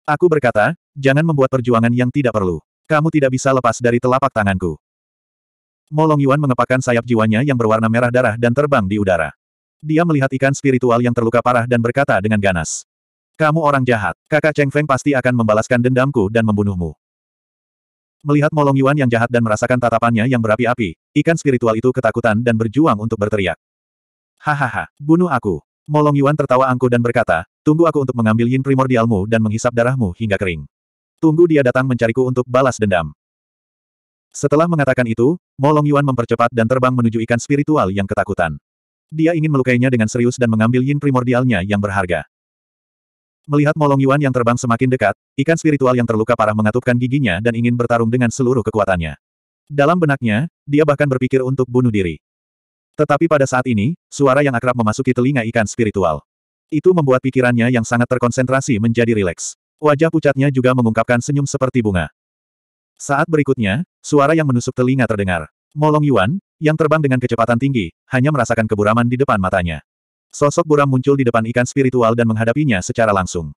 Aku berkata, jangan membuat perjuangan yang tidak perlu. Kamu tidak bisa lepas dari telapak tanganku. Molong Yuan mengepakkan sayap jiwanya yang berwarna merah darah dan terbang di udara. Dia melihat ikan spiritual yang terluka parah dan berkata dengan ganas. Kamu orang jahat, kakak Cheng Feng pasti akan membalaskan dendamku dan membunuhmu. Melihat Molong Yuan yang jahat dan merasakan tatapannya yang berapi-api, ikan spiritual itu ketakutan dan berjuang untuk berteriak. Hahaha, bunuh aku. Molong Yuan tertawa angkuh dan berkata, tunggu aku untuk mengambil yin primordialmu dan menghisap darahmu hingga kering. Tunggu dia datang mencariku untuk balas dendam. Setelah mengatakan itu, Molong Yuan mempercepat dan terbang menuju ikan spiritual yang ketakutan. Dia ingin melukainya dengan serius dan mengambil yin primordialnya yang berharga. Melihat Molong Yuan yang terbang semakin dekat, ikan spiritual yang terluka parah mengatupkan giginya dan ingin bertarung dengan seluruh kekuatannya. Dalam benaknya, dia bahkan berpikir untuk bunuh diri. Tetapi pada saat ini, suara yang akrab memasuki telinga ikan spiritual. Itu membuat pikirannya yang sangat terkonsentrasi menjadi rileks. Wajah pucatnya juga mengungkapkan senyum seperti bunga. Saat berikutnya, suara yang menusuk telinga terdengar. Molong Yuan, yang terbang dengan kecepatan tinggi, hanya merasakan keburaman di depan matanya. Sosok buram muncul di depan ikan spiritual dan menghadapinya secara langsung.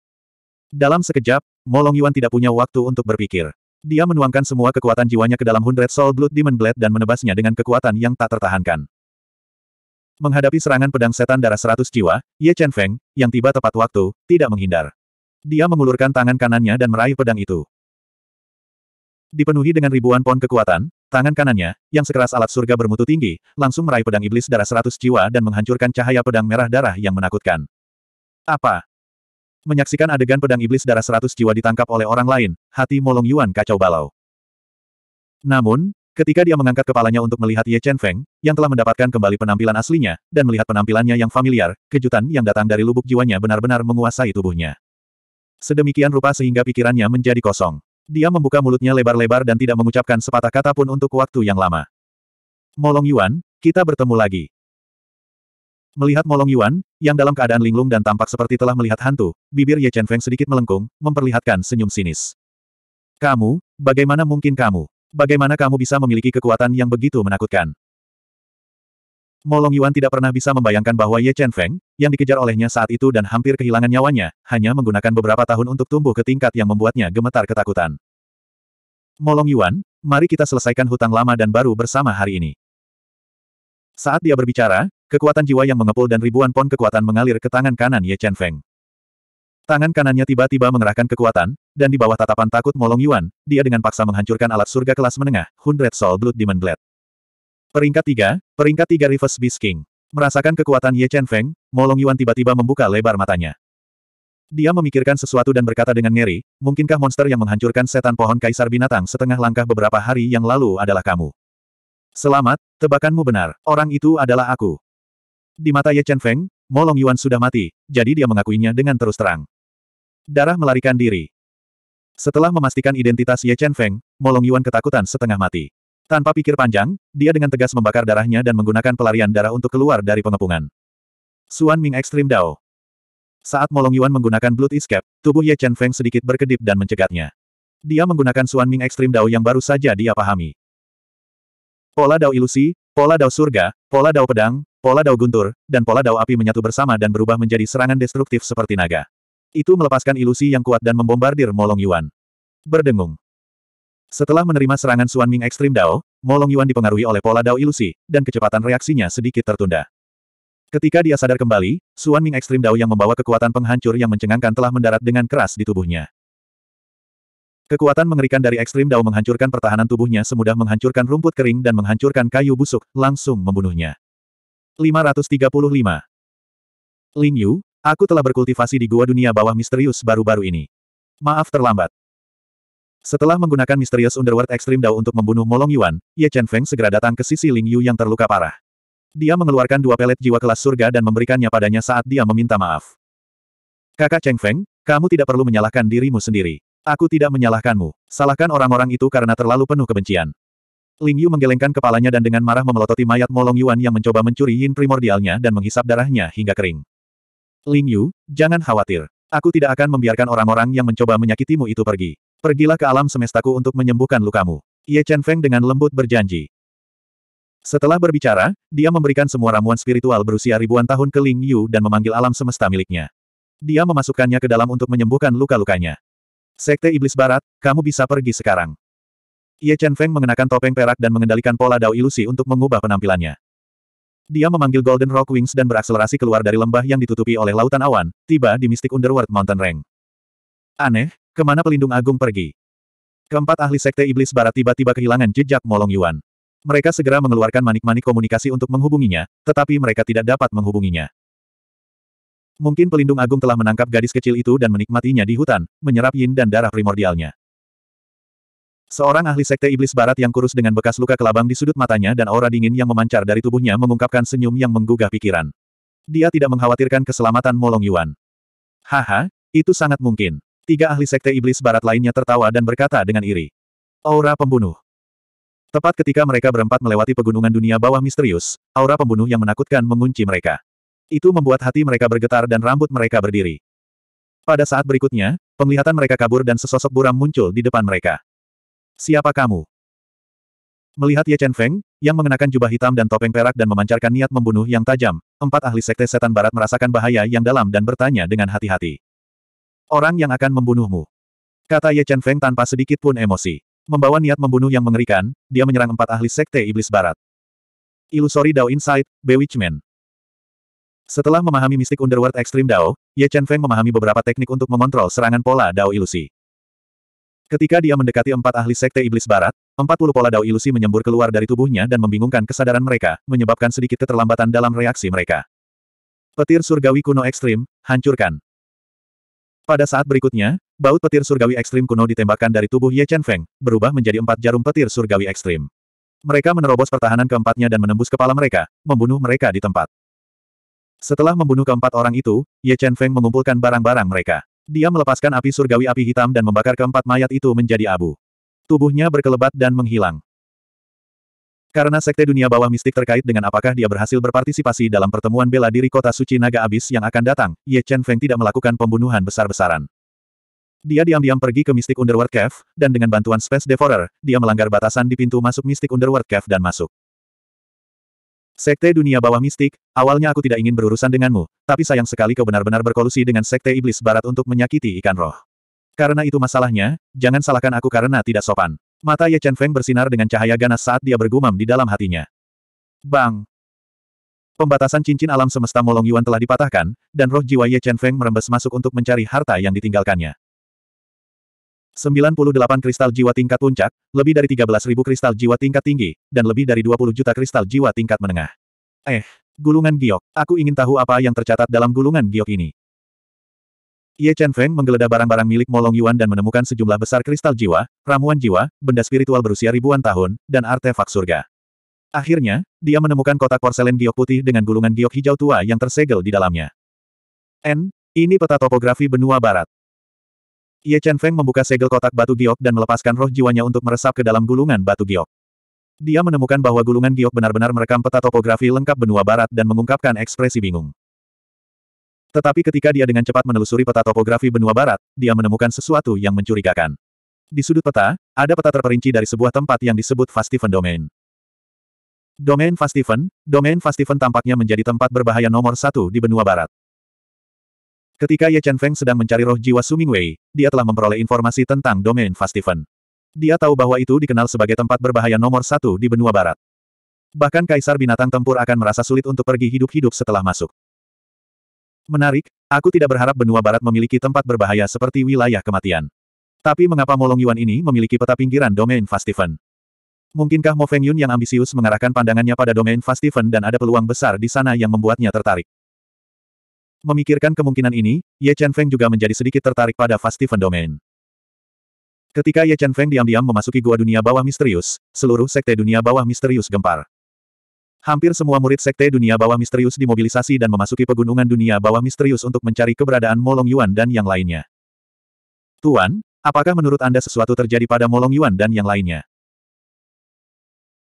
Dalam sekejap, Molong Yuan tidak punya waktu untuk berpikir. Dia menuangkan semua kekuatan jiwanya ke dalam Hundred Soul Blood Demon Blade dan menebasnya dengan kekuatan yang tak tertahankan. Menghadapi serangan pedang setan darah seratus jiwa, Ye Chen Feng, yang tiba tepat waktu, tidak menghindar. Dia mengulurkan tangan kanannya dan meraih pedang itu dipenuhi dengan ribuan pon kekuatan, tangan kanannya, yang sekeras alat surga bermutu tinggi, langsung meraih pedang iblis darah seratus jiwa dan menghancurkan cahaya pedang merah darah yang menakutkan. Apa? Menyaksikan adegan pedang iblis darah seratus jiwa ditangkap oleh orang lain, hati Molong Yuan kacau balau. Namun, ketika dia mengangkat kepalanya untuk melihat Ye Chen Feng, yang telah mendapatkan kembali penampilan aslinya, dan melihat penampilannya yang familiar, kejutan yang datang dari lubuk jiwanya benar-benar menguasai tubuhnya. Sedemikian rupa sehingga pikirannya menjadi kosong. Dia membuka mulutnya lebar-lebar dan tidak mengucapkan sepatah kata pun untuk waktu yang lama. Molong Yuan, kita bertemu lagi. Melihat Molong Yuan, yang dalam keadaan linglung dan tampak seperti telah melihat hantu, bibir Ye Chen Feng sedikit melengkung, memperlihatkan senyum sinis. Kamu, bagaimana mungkin kamu? Bagaimana kamu bisa memiliki kekuatan yang begitu menakutkan? Molong Yuan tidak pernah bisa membayangkan bahwa Ye Chen Feng, yang dikejar olehnya saat itu dan hampir kehilangan nyawanya, hanya menggunakan beberapa tahun untuk tumbuh ke tingkat yang membuatnya gemetar ketakutan. Molong Yuan, mari kita selesaikan hutang lama dan baru bersama hari ini. Saat dia berbicara, kekuatan jiwa yang mengepul dan ribuan pon kekuatan mengalir ke tangan kanan Ye Chen Feng. Tangan kanannya tiba-tiba mengerahkan kekuatan, dan di bawah tatapan takut Molong Yuan, dia dengan paksa menghancurkan alat surga kelas menengah, Hundred Soul Blood Demon Blade. Peringkat 3, peringkat 3 Reverse Beast King. Merasakan kekuatan Ye Chen Feng, Molong Yuan tiba-tiba membuka lebar matanya. Dia memikirkan sesuatu dan berkata dengan ngeri, mungkinkah monster yang menghancurkan setan pohon kaisar binatang setengah langkah beberapa hari yang lalu adalah kamu? Selamat, tebakanmu benar, orang itu adalah aku. Di mata Ye Chen Feng, Molong Yuan sudah mati, jadi dia mengakuinya dengan terus terang. Darah melarikan diri. Setelah memastikan identitas Ye Chen Feng, Molong Yuan ketakutan setengah mati. Tanpa pikir panjang, dia dengan tegas membakar darahnya dan menggunakan pelarian darah untuk keluar dari pengepungan. Suan Ming Extreme Dao. Saat Molong Yuan menggunakan Blood Escape, tubuh Ye Chen Feng sedikit berkedip dan mencegatnya. Dia menggunakan Suan Ming Extreme Dao yang baru saja dia pahami. Pola Dao Ilusi, Pola Dao Surga, Pola Dao Pedang, Pola Dao Guntur, dan Pola Dao Api menyatu bersama dan berubah menjadi serangan destruktif seperti naga. Itu melepaskan ilusi yang kuat dan membombardir Molong Yuan. Berdengung. Setelah menerima serangan Suan Ming Ekstrim Dao, Molong Yuan dipengaruhi oleh pola Dao ilusi, dan kecepatan reaksinya sedikit tertunda. Ketika dia sadar kembali, Suan Ming Ekstrim Dao yang membawa kekuatan penghancur yang mencengangkan telah mendarat dengan keras di tubuhnya. Kekuatan mengerikan dari Ekstrim Dao menghancurkan pertahanan tubuhnya semudah menghancurkan rumput kering dan menghancurkan kayu busuk, langsung membunuhnya. 535. Ling Yu, aku telah berkultivasi di gua dunia bawah misterius baru-baru ini. Maaf terlambat. Setelah menggunakan Misterius Underworld Extreme Dao untuk membunuh Molong Yuan, Ye Chen Feng segera datang ke sisi Ling Yu yang terluka parah. Dia mengeluarkan dua pelet jiwa kelas surga dan memberikannya padanya saat dia meminta maaf. Kakak Cheng Feng, kamu tidak perlu menyalahkan dirimu sendiri. Aku tidak menyalahkanmu. Salahkan orang-orang itu karena terlalu penuh kebencian. Ling Yu menggelengkan kepalanya dan dengan marah memelototi mayat Molong Yuan yang mencoba mencuri yin primordialnya dan menghisap darahnya hingga kering. Ling Yu, jangan khawatir. Aku tidak akan membiarkan orang-orang yang mencoba menyakitimu itu pergi. Pergilah ke alam semestaku untuk menyembuhkan lukamu. Ye Chen Feng dengan lembut berjanji. Setelah berbicara, dia memberikan semua ramuan spiritual berusia ribuan tahun ke Ling Yu dan memanggil alam semesta miliknya. Dia memasukkannya ke dalam untuk menyembuhkan luka-lukanya. Sekte Iblis Barat, kamu bisa pergi sekarang. Ye Chen Feng mengenakan topeng perak dan mengendalikan pola dao ilusi untuk mengubah penampilannya. Dia memanggil Golden Rock Wings dan berakselerasi keluar dari lembah yang ditutupi oleh lautan awan, tiba di Mystic Underworld Mountain Range. Aneh, Kemana pelindung agung pergi? Keempat ahli sekte iblis barat tiba-tiba kehilangan jejak Molong Yuan. Mereka segera mengeluarkan manik-manik komunikasi untuk menghubunginya, tetapi mereka tidak dapat menghubunginya. Mungkin pelindung agung telah menangkap gadis kecil itu dan menikmatinya di hutan, menyerap yin dan darah primordialnya. Seorang ahli sekte iblis barat yang kurus dengan bekas luka kelabang di sudut matanya dan aura dingin yang memancar dari tubuhnya mengungkapkan senyum yang menggugah pikiran. Dia tidak mengkhawatirkan keselamatan Molong Yuan. Haha, itu sangat mungkin. Tiga ahli sekte iblis barat lainnya tertawa dan berkata dengan iri. Aura pembunuh. Tepat ketika mereka berempat melewati pegunungan dunia bawah misterius, aura pembunuh yang menakutkan mengunci mereka. Itu membuat hati mereka bergetar dan rambut mereka berdiri. Pada saat berikutnya, penglihatan mereka kabur dan sesosok buram muncul di depan mereka. Siapa kamu? Melihat Ye Chen Feng, yang mengenakan jubah hitam dan topeng perak dan memancarkan niat membunuh yang tajam, empat ahli sekte setan barat merasakan bahaya yang dalam dan bertanya dengan hati-hati. Orang yang akan membunuhmu. Kata Ye Chen Feng tanpa sedikit pun emosi. Membawa niat membunuh yang mengerikan, dia menyerang empat ahli sekte iblis barat. Ilusori Dao Insight, Bewitchment. Setelah memahami mistik Underworld Extreme Dao, Ye Chen Feng memahami beberapa teknik untuk mengontrol serangan pola Dao ilusi. Ketika dia mendekati empat ahli sekte iblis barat, empat puluh pola Dao ilusi menyembur keluar dari tubuhnya dan membingungkan kesadaran mereka, menyebabkan sedikit keterlambatan dalam reaksi mereka. Petir surgawi kuno ekstrim, hancurkan. Pada saat berikutnya, baut petir surgawi ekstrim kuno ditembakkan dari tubuh Ye Chen Feng, berubah menjadi empat jarum petir surgawi ekstrim. Mereka menerobos pertahanan keempatnya dan menembus kepala mereka, membunuh mereka di tempat. Setelah membunuh keempat orang itu, Ye Chen Feng mengumpulkan barang-barang mereka. Dia melepaskan api surgawi api hitam dan membakar keempat mayat itu menjadi abu. Tubuhnya berkelebat dan menghilang. Karena sekte dunia bawah mistik terkait dengan apakah dia berhasil berpartisipasi dalam pertemuan bela diri kota suci naga abis yang akan datang, Ye Chen Feng tidak melakukan pembunuhan besar-besaran. Dia diam-diam pergi ke Mystic Underworld Cave, dan dengan bantuan Space Devourer, dia melanggar batasan di pintu masuk Mystic Underworld Cave dan masuk. Sekte dunia bawah mistik, awalnya aku tidak ingin berurusan denganmu, tapi sayang sekali kau benar-benar berkolusi dengan sekte iblis barat untuk menyakiti ikan roh. Karena itu masalahnya, jangan salahkan aku karena tidak sopan. Mata Ye Chen Feng bersinar dengan cahaya ganas saat dia bergumam di dalam hatinya. Bang! Pembatasan cincin alam semesta Molong Yuan telah dipatahkan, dan roh jiwa Ye Chen Feng merembes masuk untuk mencari harta yang ditinggalkannya. 98 kristal jiwa tingkat puncak, lebih dari 13.000 kristal jiwa tingkat tinggi, dan lebih dari 20 juta kristal jiwa tingkat menengah. Eh, gulungan giok, aku ingin tahu apa yang tercatat dalam gulungan giok ini. Ye Chen Feng menggeledah barang-barang milik Molong Yuan dan menemukan sejumlah besar kristal jiwa, ramuan jiwa, benda spiritual berusia ribuan tahun, dan artefak surga. Akhirnya, dia menemukan kotak porselen giok putih dengan gulungan giok hijau tua yang tersegel di dalamnya. N, ini peta topografi benua barat. Ye Chen Feng membuka segel kotak batu giok dan melepaskan roh jiwanya untuk meresap ke dalam gulungan batu giok. Dia menemukan bahwa gulungan giok benar-benar merekam peta topografi lengkap benua barat dan mengungkapkan ekspresi bingung. Tetapi ketika dia dengan cepat menelusuri peta topografi benua barat, dia menemukan sesuatu yang mencurigakan. Di sudut peta, ada peta terperinci dari sebuah tempat yang disebut Fastiven Domain. Domain Fastiven, Domain Fastiven tampaknya menjadi tempat berbahaya nomor satu di benua barat. Ketika Ye Chen Feng sedang mencari roh jiwa Wei, dia telah memperoleh informasi tentang domain Fastiven. Dia tahu bahwa itu dikenal sebagai tempat berbahaya nomor satu di benua barat. Bahkan kaisar binatang tempur akan merasa sulit untuk pergi hidup-hidup setelah masuk. Menarik, aku tidak berharap benua barat memiliki tempat berbahaya seperti wilayah kematian. Tapi mengapa Molong Yuan ini memiliki peta pinggiran domain Fastiven? Mungkinkah Mo Feng Yun yang ambisius mengarahkan pandangannya pada domain Fastiven dan ada peluang besar di sana yang membuatnya tertarik? Memikirkan kemungkinan ini, Ye Chen Feng juga menjadi sedikit tertarik pada Fastiven Domain. Ketika Ye Chen Feng diam-diam memasuki gua dunia bawah misterius, seluruh sekte dunia bawah misterius gempar. Hampir semua murid Sekte Dunia Bawah Misterius dimobilisasi dan memasuki pegunungan Dunia Bawah Misterius untuk mencari keberadaan Molong Yuan dan yang lainnya. Tuan, apakah menurut Anda sesuatu terjadi pada Molong Yuan dan yang lainnya?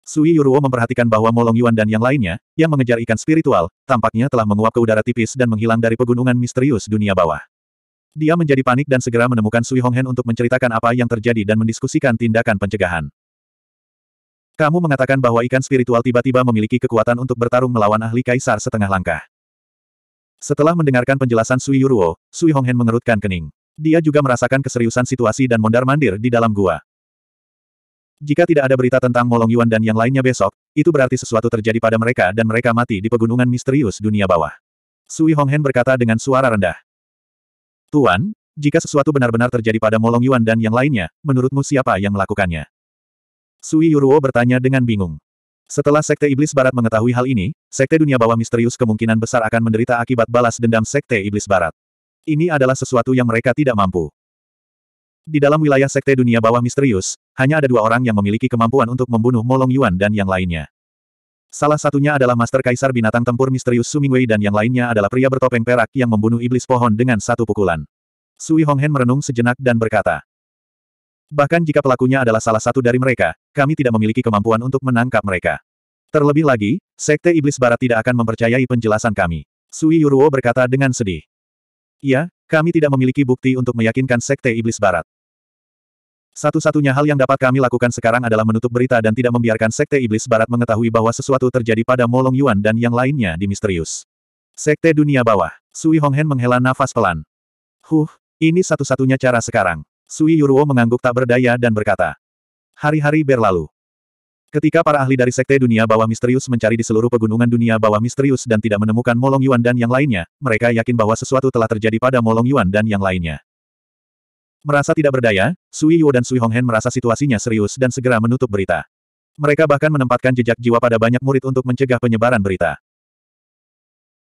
Sui Yuruo memperhatikan bahwa Molong Yuan dan yang lainnya, yang mengejar ikan spiritual, tampaknya telah menguap ke udara tipis dan menghilang dari pegunungan misterius dunia bawah. Dia menjadi panik dan segera menemukan Sui Honghen untuk menceritakan apa yang terjadi dan mendiskusikan tindakan pencegahan. Kamu mengatakan bahwa ikan spiritual tiba-tiba memiliki kekuatan untuk bertarung melawan ahli kaisar setengah langkah. Setelah mendengarkan penjelasan Sui Yuruo, Sui Honghen mengerutkan kening. Dia juga merasakan keseriusan situasi dan mondar-mandir di dalam gua. Jika tidak ada berita tentang Molong Yuan dan yang lainnya besok, itu berarti sesuatu terjadi pada mereka dan mereka mati di pegunungan misterius dunia bawah. Sui Honghen berkata dengan suara rendah. Tuan, jika sesuatu benar-benar terjadi pada Molong Yuan dan yang lainnya, menurutmu siapa yang melakukannya? Sui Yuruo bertanya dengan bingung. Setelah Sekte Iblis Barat mengetahui hal ini, Sekte Dunia Bawah Misterius kemungkinan besar akan menderita akibat balas dendam Sekte Iblis Barat. Ini adalah sesuatu yang mereka tidak mampu. Di dalam wilayah Sekte Dunia Bawah Misterius, hanya ada dua orang yang memiliki kemampuan untuk membunuh Molong Yuan dan yang lainnya. Salah satunya adalah Master Kaisar Binatang Tempur Misterius Sumingwei dan yang lainnya adalah pria bertopeng perak yang membunuh iblis pohon dengan satu pukulan. Sui Honghen merenung sejenak dan berkata, Bahkan jika pelakunya adalah salah satu dari mereka, kami tidak memiliki kemampuan untuk menangkap mereka. Terlebih lagi, Sekte Iblis Barat tidak akan mempercayai penjelasan kami. Sui Yuruo berkata dengan sedih. Ya, kami tidak memiliki bukti untuk meyakinkan Sekte Iblis Barat. Satu-satunya hal yang dapat kami lakukan sekarang adalah menutup berita dan tidak membiarkan Sekte Iblis Barat mengetahui bahwa sesuatu terjadi pada Molong Yuan dan yang lainnya di misterius. Sekte Dunia Bawah. Sui Honghen menghela nafas pelan. Huh, ini satu-satunya cara sekarang. Sui Yuruo mengangguk tak berdaya dan berkata. Hari-hari berlalu. Ketika para ahli dari Sekte Dunia Bawah Misterius mencari di seluruh pegunungan Dunia Bawah Misterius dan tidak menemukan Molong Yuan dan yang lainnya, mereka yakin bahwa sesuatu telah terjadi pada Molong Yuan dan yang lainnya. Merasa tidak berdaya, Sui Yuo dan Sui Honghen merasa situasinya serius dan segera menutup berita. Mereka bahkan menempatkan jejak jiwa pada banyak murid untuk mencegah penyebaran berita.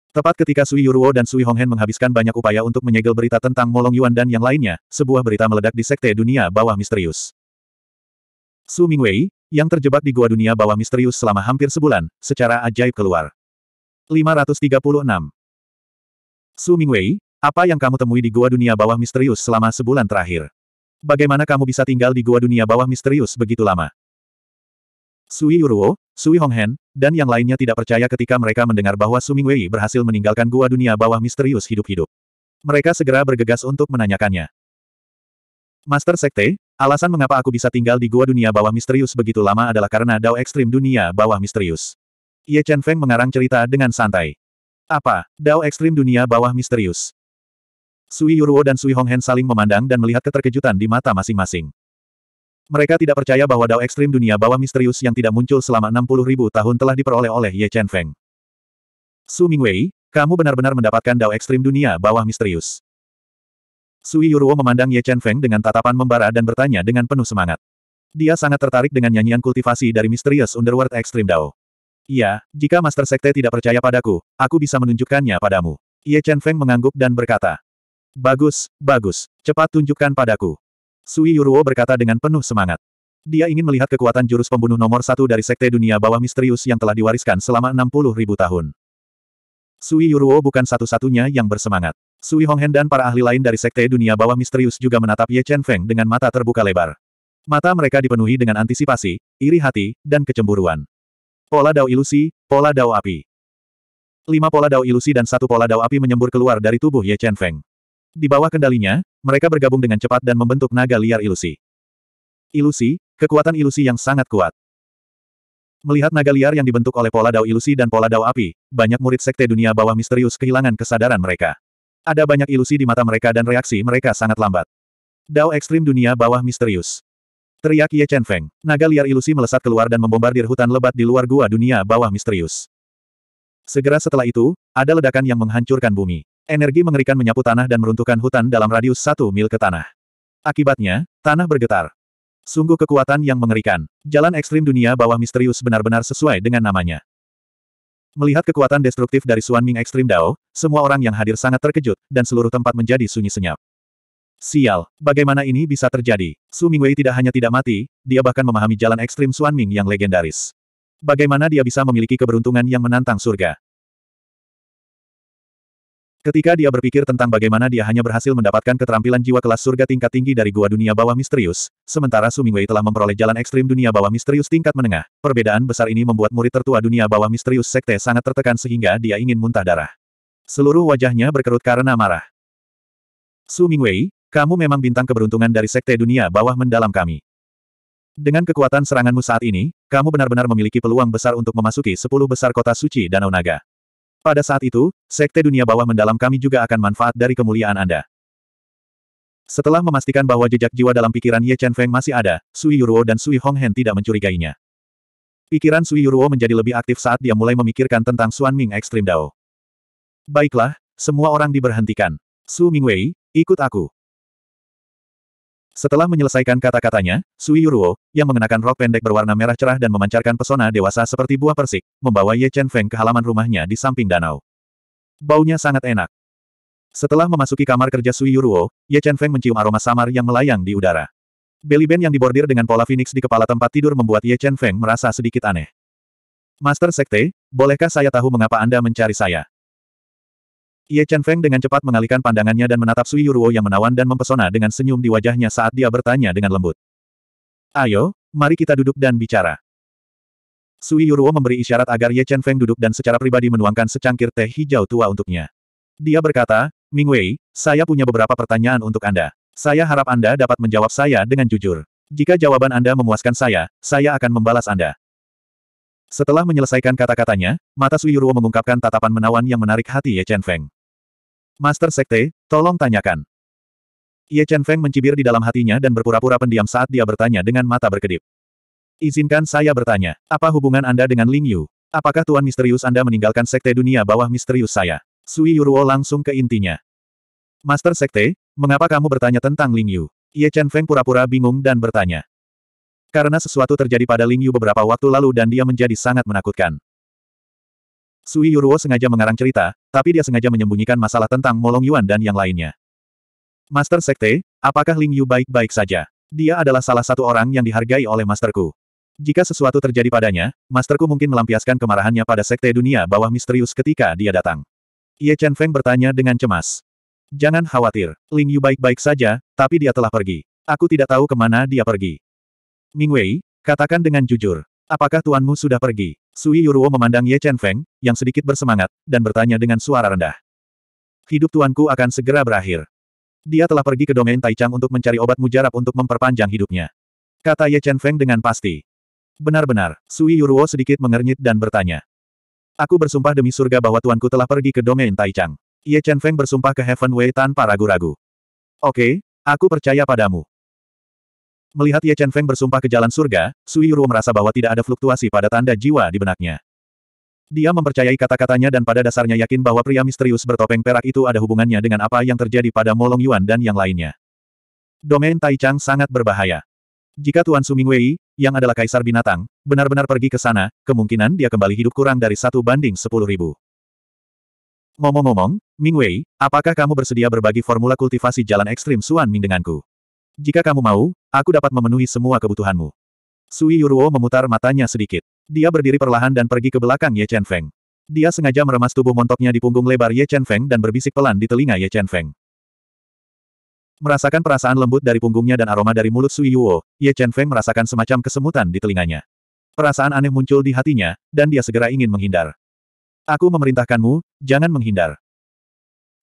Tepat ketika Sui Yuruo dan Sui Honghen menghabiskan banyak upaya untuk menyegel berita tentang Molong Yuan dan yang lainnya, sebuah berita meledak di sekte dunia bawah misterius. Su Mingwei, yang terjebak di gua dunia bawah misterius selama hampir sebulan, secara ajaib keluar. 536. Su Mingwei, apa yang kamu temui di gua dunia bawah misterius selama sebulan terakhir? Bagaimana kamu bisa tinggal di gua dunia bawah misterius begitu lama? Sui Yuruo, Sui Honghen, dan yang lainnya tidak percaya ketika mereka mendengar bahwa Suming Wei berhasil meninggalkan gua dunia bawah misterius hidup-hidup. Mereka segera bergegas untuk menanyakannya. Master Sekte, alasan mengapa aku bisa tinggal di gua dunia bawah misterius begitu lama adalah karena dao ekstrim dunia bawah misterius. Ye Chen Feng mengarang cerita dengan santai. Apa, dao ekstrim dunia bawah misterius? Sui Yuruo dan Sui Honghen saling memandang dan melihat keterkejutan di mata masing-masing. Mereka tidak percaya bahwa dao ekstrim dunia bawah misterius yang tidak muncul selama 60 ribu tahun telah diperoleh oleh Ye Chen Feng. Su Mingwei, kamu benar-benar mendapatkan dao ekstrim dunia bawah misterius. Sui Yuruo memandang Ye Chen Feng dengan tatapan membara dan bertanya dengan penuh semangat. Dia sangat tertarik dengan nyanyian kultivasi dari Misterius Underworld Ekstrim Dao. Iya, jika Master Sekte tidak percaya padaku, aku bisa menunjukkannya padamu. Ye Chen Feng mengangguk dan berkata. Bagus, bagus, cepat tunjukkan padaku. Sui Yuruo berkata dengan penuh semangat. Dia ingin melihat kekuatan jurus pembunuh nomor satu dari Sekte Dunia Bawah Misterius yang telah diwariskan selama 60 ribu tahun. Sui Yuruo bukan satu-satunya yang bersemangat. Sui Honghen dan para ahli lain dari Sekte Dunia Bawah Misterius juga menatap Ye Chen Feng dengan mata terbuka lebar. Mata mereka dipenuhi dengan antisipasi, iri hati, dan kecemburuan. Pola Dao Ilusi, Pola Dao Api. Lima pola Dao Ilusi dan satu pola Dao Api menyembur keluar dari tubuh Ye Chen Feng. Di bawah kendalinya, mereka bergabung dengan cepat dan membentuk naga liar ilusi. Ilusi, kekuatan ilusi yang sangat kuat. Melihat naga liar yang dibentuk oleh pola dao ilusi dan pola dao api, banyak murid sekte dunia bawah misterius kehilangan kesadaran mereka. Ada banyak ilusi di mata mereka dan reaksi mereka sangat lambat. Dao ekstrim dunia bawah misterius. Teriak Ye Chen Feng. Naga liar ilusi melesat keluar dan membombardir hutan lebat di luar gua dunia bawah misterius. Segera setelah itu, ada ledakan yang menghancurkan bumi. Energi mengerikan menyapu tanah dan meruntuhkan hutan dalam radius satu mil ke tanah. Akibatnya, tanah bergetar. Sungguh kekuatan yang mengerikan. Jalan ekstrim dunia bawah misterius benar-benar sesuai dengan namanya. Melihat kekuatan destruktif dari Suan Ming Ekstrim Dao, semua orang yang hadir sangat terkejut, dan seluruh tempat menjadi sunyi senyap. Sial, bagaimana ini bisa terjadi? Su Ming Wei tidak hanya tidak mati, dia bahkan memahami jalan ekstrim Suan Ming yang legendaris. Bagaimana dia bisa memiliki keberuntungan yang menantang surga? Ketika dia berpikir tentang bagaimana dia hanya berhasil mendapatkan keterampilan jiwa kelas surga tingkat tinggi dari gua dunia bawah misterius, sementara Su Mingwei telah memperoleh jalan ekstrim dunia bawah misterius tingkat menengah, perbedaan besar ini membuat murid tertua dunia bawah misterius sekte sangat tertekan sehingga dia ingin muntah darah. Seluruh wajahnya berkerut karena marah. Su Mingwei, kamu memang bintang keberuntungan dari sekte dunia bawah mendalam kami. Dengan kekuatan seranganmu saat ini, kamu benar-benar memiliki peluang besar untuk memasuki sepuluh besar kota suci Danau Naga. Pada saat itu, Sekte Dunia Bawah Mendalam kami juga akan manfaat dari kemuliaan Anda. Setelah memastikan bahwa jejak jiwa dalam pikiran Ye Chen Feng masih ada, Sui Yuruo dan Sui Hong Hen tidak mencurigainya. Pikiran Sui Yuruo menjadi lebih aktif saat dia mulai memikirkan tentang Xuan Ming Extreme Dao. Baiklah, semua orang diberhentikan. Su Mingwei, ikut aku. Setelah menyelesaikan kata-katanya, Sui Yuruo, yang mengenakan rok pendek berwarna merah cerah dan memancarkan pesona dewasa seperti buah persik, membawa Ye Chen Feng ke halaman rumahnya di samping danau. Baunya sangat enak. Setelah memasuki kamar kerja Sui Yuruo, Ye Chen Feng mencium aroma samar yang melayang di udara. Belly band yang dibordir dengan pola phoenix di kepala tempat tidur membuat Ye Chen Feng merasa sedikit aneh. Master Sekte, bolehkah saya tahu mengapa Anda mencari saya? Ye Chen Feng dengan cepat mengalihkan pandangannya dan menatap Sui Yuruo yang menawan dan mempesona dengan senyum di wajahnya saat dia bertanya dengan lembut. Ayo, mari kita duduk dan bicara. Sui Yuruo memberi isyarat agar Ye Chen Feng duduk dan secara pribadi menuangkan secangkir teh hijau tua untuknya. Dia berkata, Ming Wei, saya punya beberapa pertanyaan untuk Anda. Saya harap Anda dapat menjawab saya dengan jujur. Jika jawaban Anda memuaskan saya, saya akan membalas Anda. Setelah menyelesaikan kata-katanya, mata Sui Yuruo mengungkapkan tatapan menawan yang menarik hati Ye Chen Feng. Master Sekte, tolong tanyakan. Ye Chen Feng mencibir di dalam hatinya dan berpura-pura pendiam saat dia bertanya dengan mata berkedip. Izinkan saya bertanya, apa hubungan Anda dengan Ling Yu? Apakah Tuan Misterius Anda meninggalkan Sekte Dunia bawah Misterius saya? Sui Yuruo langsung ke intinya. Master Sekte, mengapa kamu bertanya tentang Ling Yu? Ye Chen Feng pura-pura bingung dan bertanya. Karena sesuatu terjadi pada Ling Yu beberapa waktu lalu dan dia menjadi sangat menakutkan. Sui Yuruo sengaja mengarang cerita, tapi dia sengaja menyembunyikan masalah tentang Molong Yuan dan yang lainnya. Master Sekte, apakah Ling Yu baik-baik saja? Dia adalah salah satu orang yang dihargai oleh masterku. Jika sesuatu terjadi padanya, masterku mungkin melampiaskan kemarahannya pada Sekte Dunia bawah misterius ketika dia datang. Ye Chen Feng bertanya dengan cemas. Jangan khawatir, Ling Yu baik-baik saja, tapi dia telah pergi. Aku tidak tahu kemana dia pergi. Ming Wei, katakan dengan jujur, Apakah tuanmu sudah pergi? Sui Yuruo memandang Ye Chen Feng, yang sedikit bersemangat, dan bertanya dengan suara rendah. Hidup tuanku akan segera berakhir. Dia telah pergi ke domain Taichang untuk mencari obat mujarab untuk memperpanjang hidupnya. Kata Ye Chen Feng dengan pasti. Benar-benar, Sui Yuruo sedikit mengernyit dan bertanya. Aku bersumpah demi surga bahwa tuanku telah pergi ke domain Taichang. Ye Chen Feng bersumpah ke Heaven Way tanpa ragu-ragu. Oke, aku percaya padamu. Melihat Ye Chen Feng bersumpah ke jalan surga, Sui Yuruo merasa bahwa tidak ada fluktuasi pada tanda jiwa di benaknya. Dia mempercayai kata-katanya dan pada dasarnya yakin bahwa pria misterius bertopeng perak itu ada hubungannya dengan apa yang terjadi pada Molong Yuan dan yang lainnya. Domain Taichang sangat berbahaya. Jika Tuan Su Mingwei, yang adalah kaisar binatang, benar-benar pergi ke sana, kemungkinan dia kembali hidup kurang dari satu banding sepuluh ribu. Ngomong-ngomong, Mingwei, apakah kamu bersedia berbagi formula kultivasi jalan ekstrim Suan Ming denganku? Jika kamu mau, aku dapat memenuhi semua kebutuhanmu. Sui Yuruo memutar matanya sedikit. Dia berdiri perlahan dan pergi ke belakang Ye Chen Feng. Dia sengaja meremas tubuh montoknya di punggung lebar Ye Chen Feng dan berbisik pelan di telinga Ye Chen Feng. Merasakan perasaan lembut dari punggungnya dan aroma dari mulut Sui Yuo, Ye Chen Feng merasakan semacam kesemutan di telinganya. Perasaan aneh muncul di hatinya, dan dia segera ingin menghindar. Aku memerintahkanmu, jangan menghindar.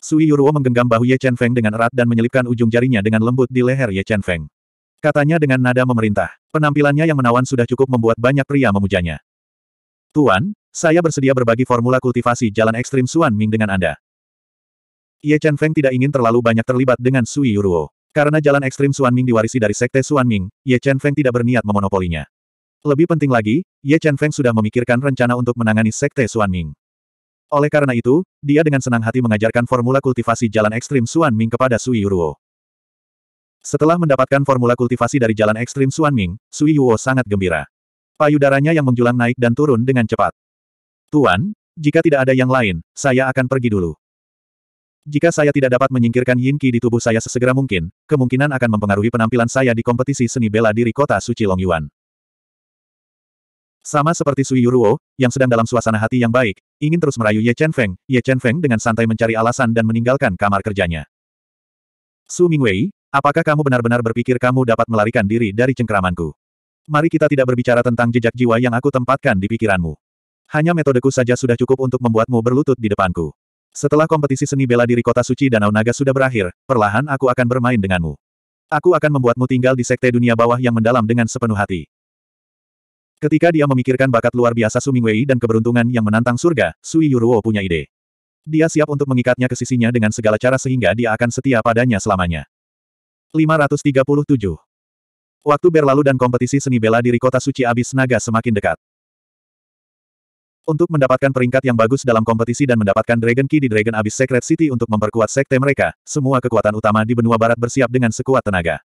Sui Yuruo menggenggam bahu Ye Chen Feng dengan erat dan menyelipkan ujung jarinya dengan lembut di leher Ye Chen Feng. Katanya dengan nada memerintah. Penampilannya yang menawan sudah cukup membuat banyak pria memujanya. Tuan, saya bersedia berbagi formula kultivasi jalan ekstrim Suan Ming dengan Anda. Ye Chen Feng tidak ingin terlalu banyak terlibat dengan Sui Yuruo. Karena jalan ekstrim Suan Ming diwarisi dari sekte Suan Ming, Ye Chen Feng tidak berniat memonopolinya. Lebih penting lagi, Ye Chen Feng sudah memikirkan rencana untuk menangani sekte Suan Ming. Oleh karena itu, dia dengan senang hati mengajarkan formula kultivasi jalan ekstrim Suan Ming kepada Sui Yuruo. Setelah mendapatkan formula kultivasi dari jalan ekstrim Suan Ming, Sui Yuo sangat gembira. Payudaranya yang menjulang naik dan turun dengan cepat. Tuan, jika tidak ada yang lain, saya akan pergi dulu. Jika saya tidak dapat menyingkirkan Yin Qi di tubuh saya sesegera mungkin, kemungkinan akan mempengaruhi penampilan saya di kompetisi seni bela diri kota suci Longyuan. Sama seperti Sui Yuruo, yang sedang dalam suasana hati yang baik, ingin terus merayu Ye Chen Feng, Ye Chen Feng dengan santai mencari alasan dan meninggalkan kamar kerjanya. Su Mingwei, apakah kamu benar-benar berpikir kamu dapat melarikan diri dari cengkramanku? Mari kita tidak berbicara tentang jejak jiwa yang aku tempatkan di pikiranmu. Hanya metodeku saja sudah cukup untuk membuatmu berlutut di depanku. Setelah kompetisi seni bela diri kota suci Danau Naga sudah berakhir, perlahan aku akan bermain denganmu. Aku akan membuatmu tinggal di sekte dunia bawah yang mendalam dengan sepenuh hati. Ketika dia memikirkan bakat luar biasa Su Mingwei dan keberuntungan yang menantang surga, Sui Yuruo punya ide. Dia siap untuk mengikatnya ke sisinya dengan segala cara sehingga dia akan setia padanya selamanya. 537. Waktu berlalu dan kompetisi seni bela diri kota suci abis naga semakin dekat. Untuk mendapatkan peringkat yang bagus dalam kompetisi dan mendapatkan Dragon Key di Dragon Abyss Secret City untuk memperkuat sekte mereka, semua kekuatan utama di benua barat bersiap dengan sekuat tenaga.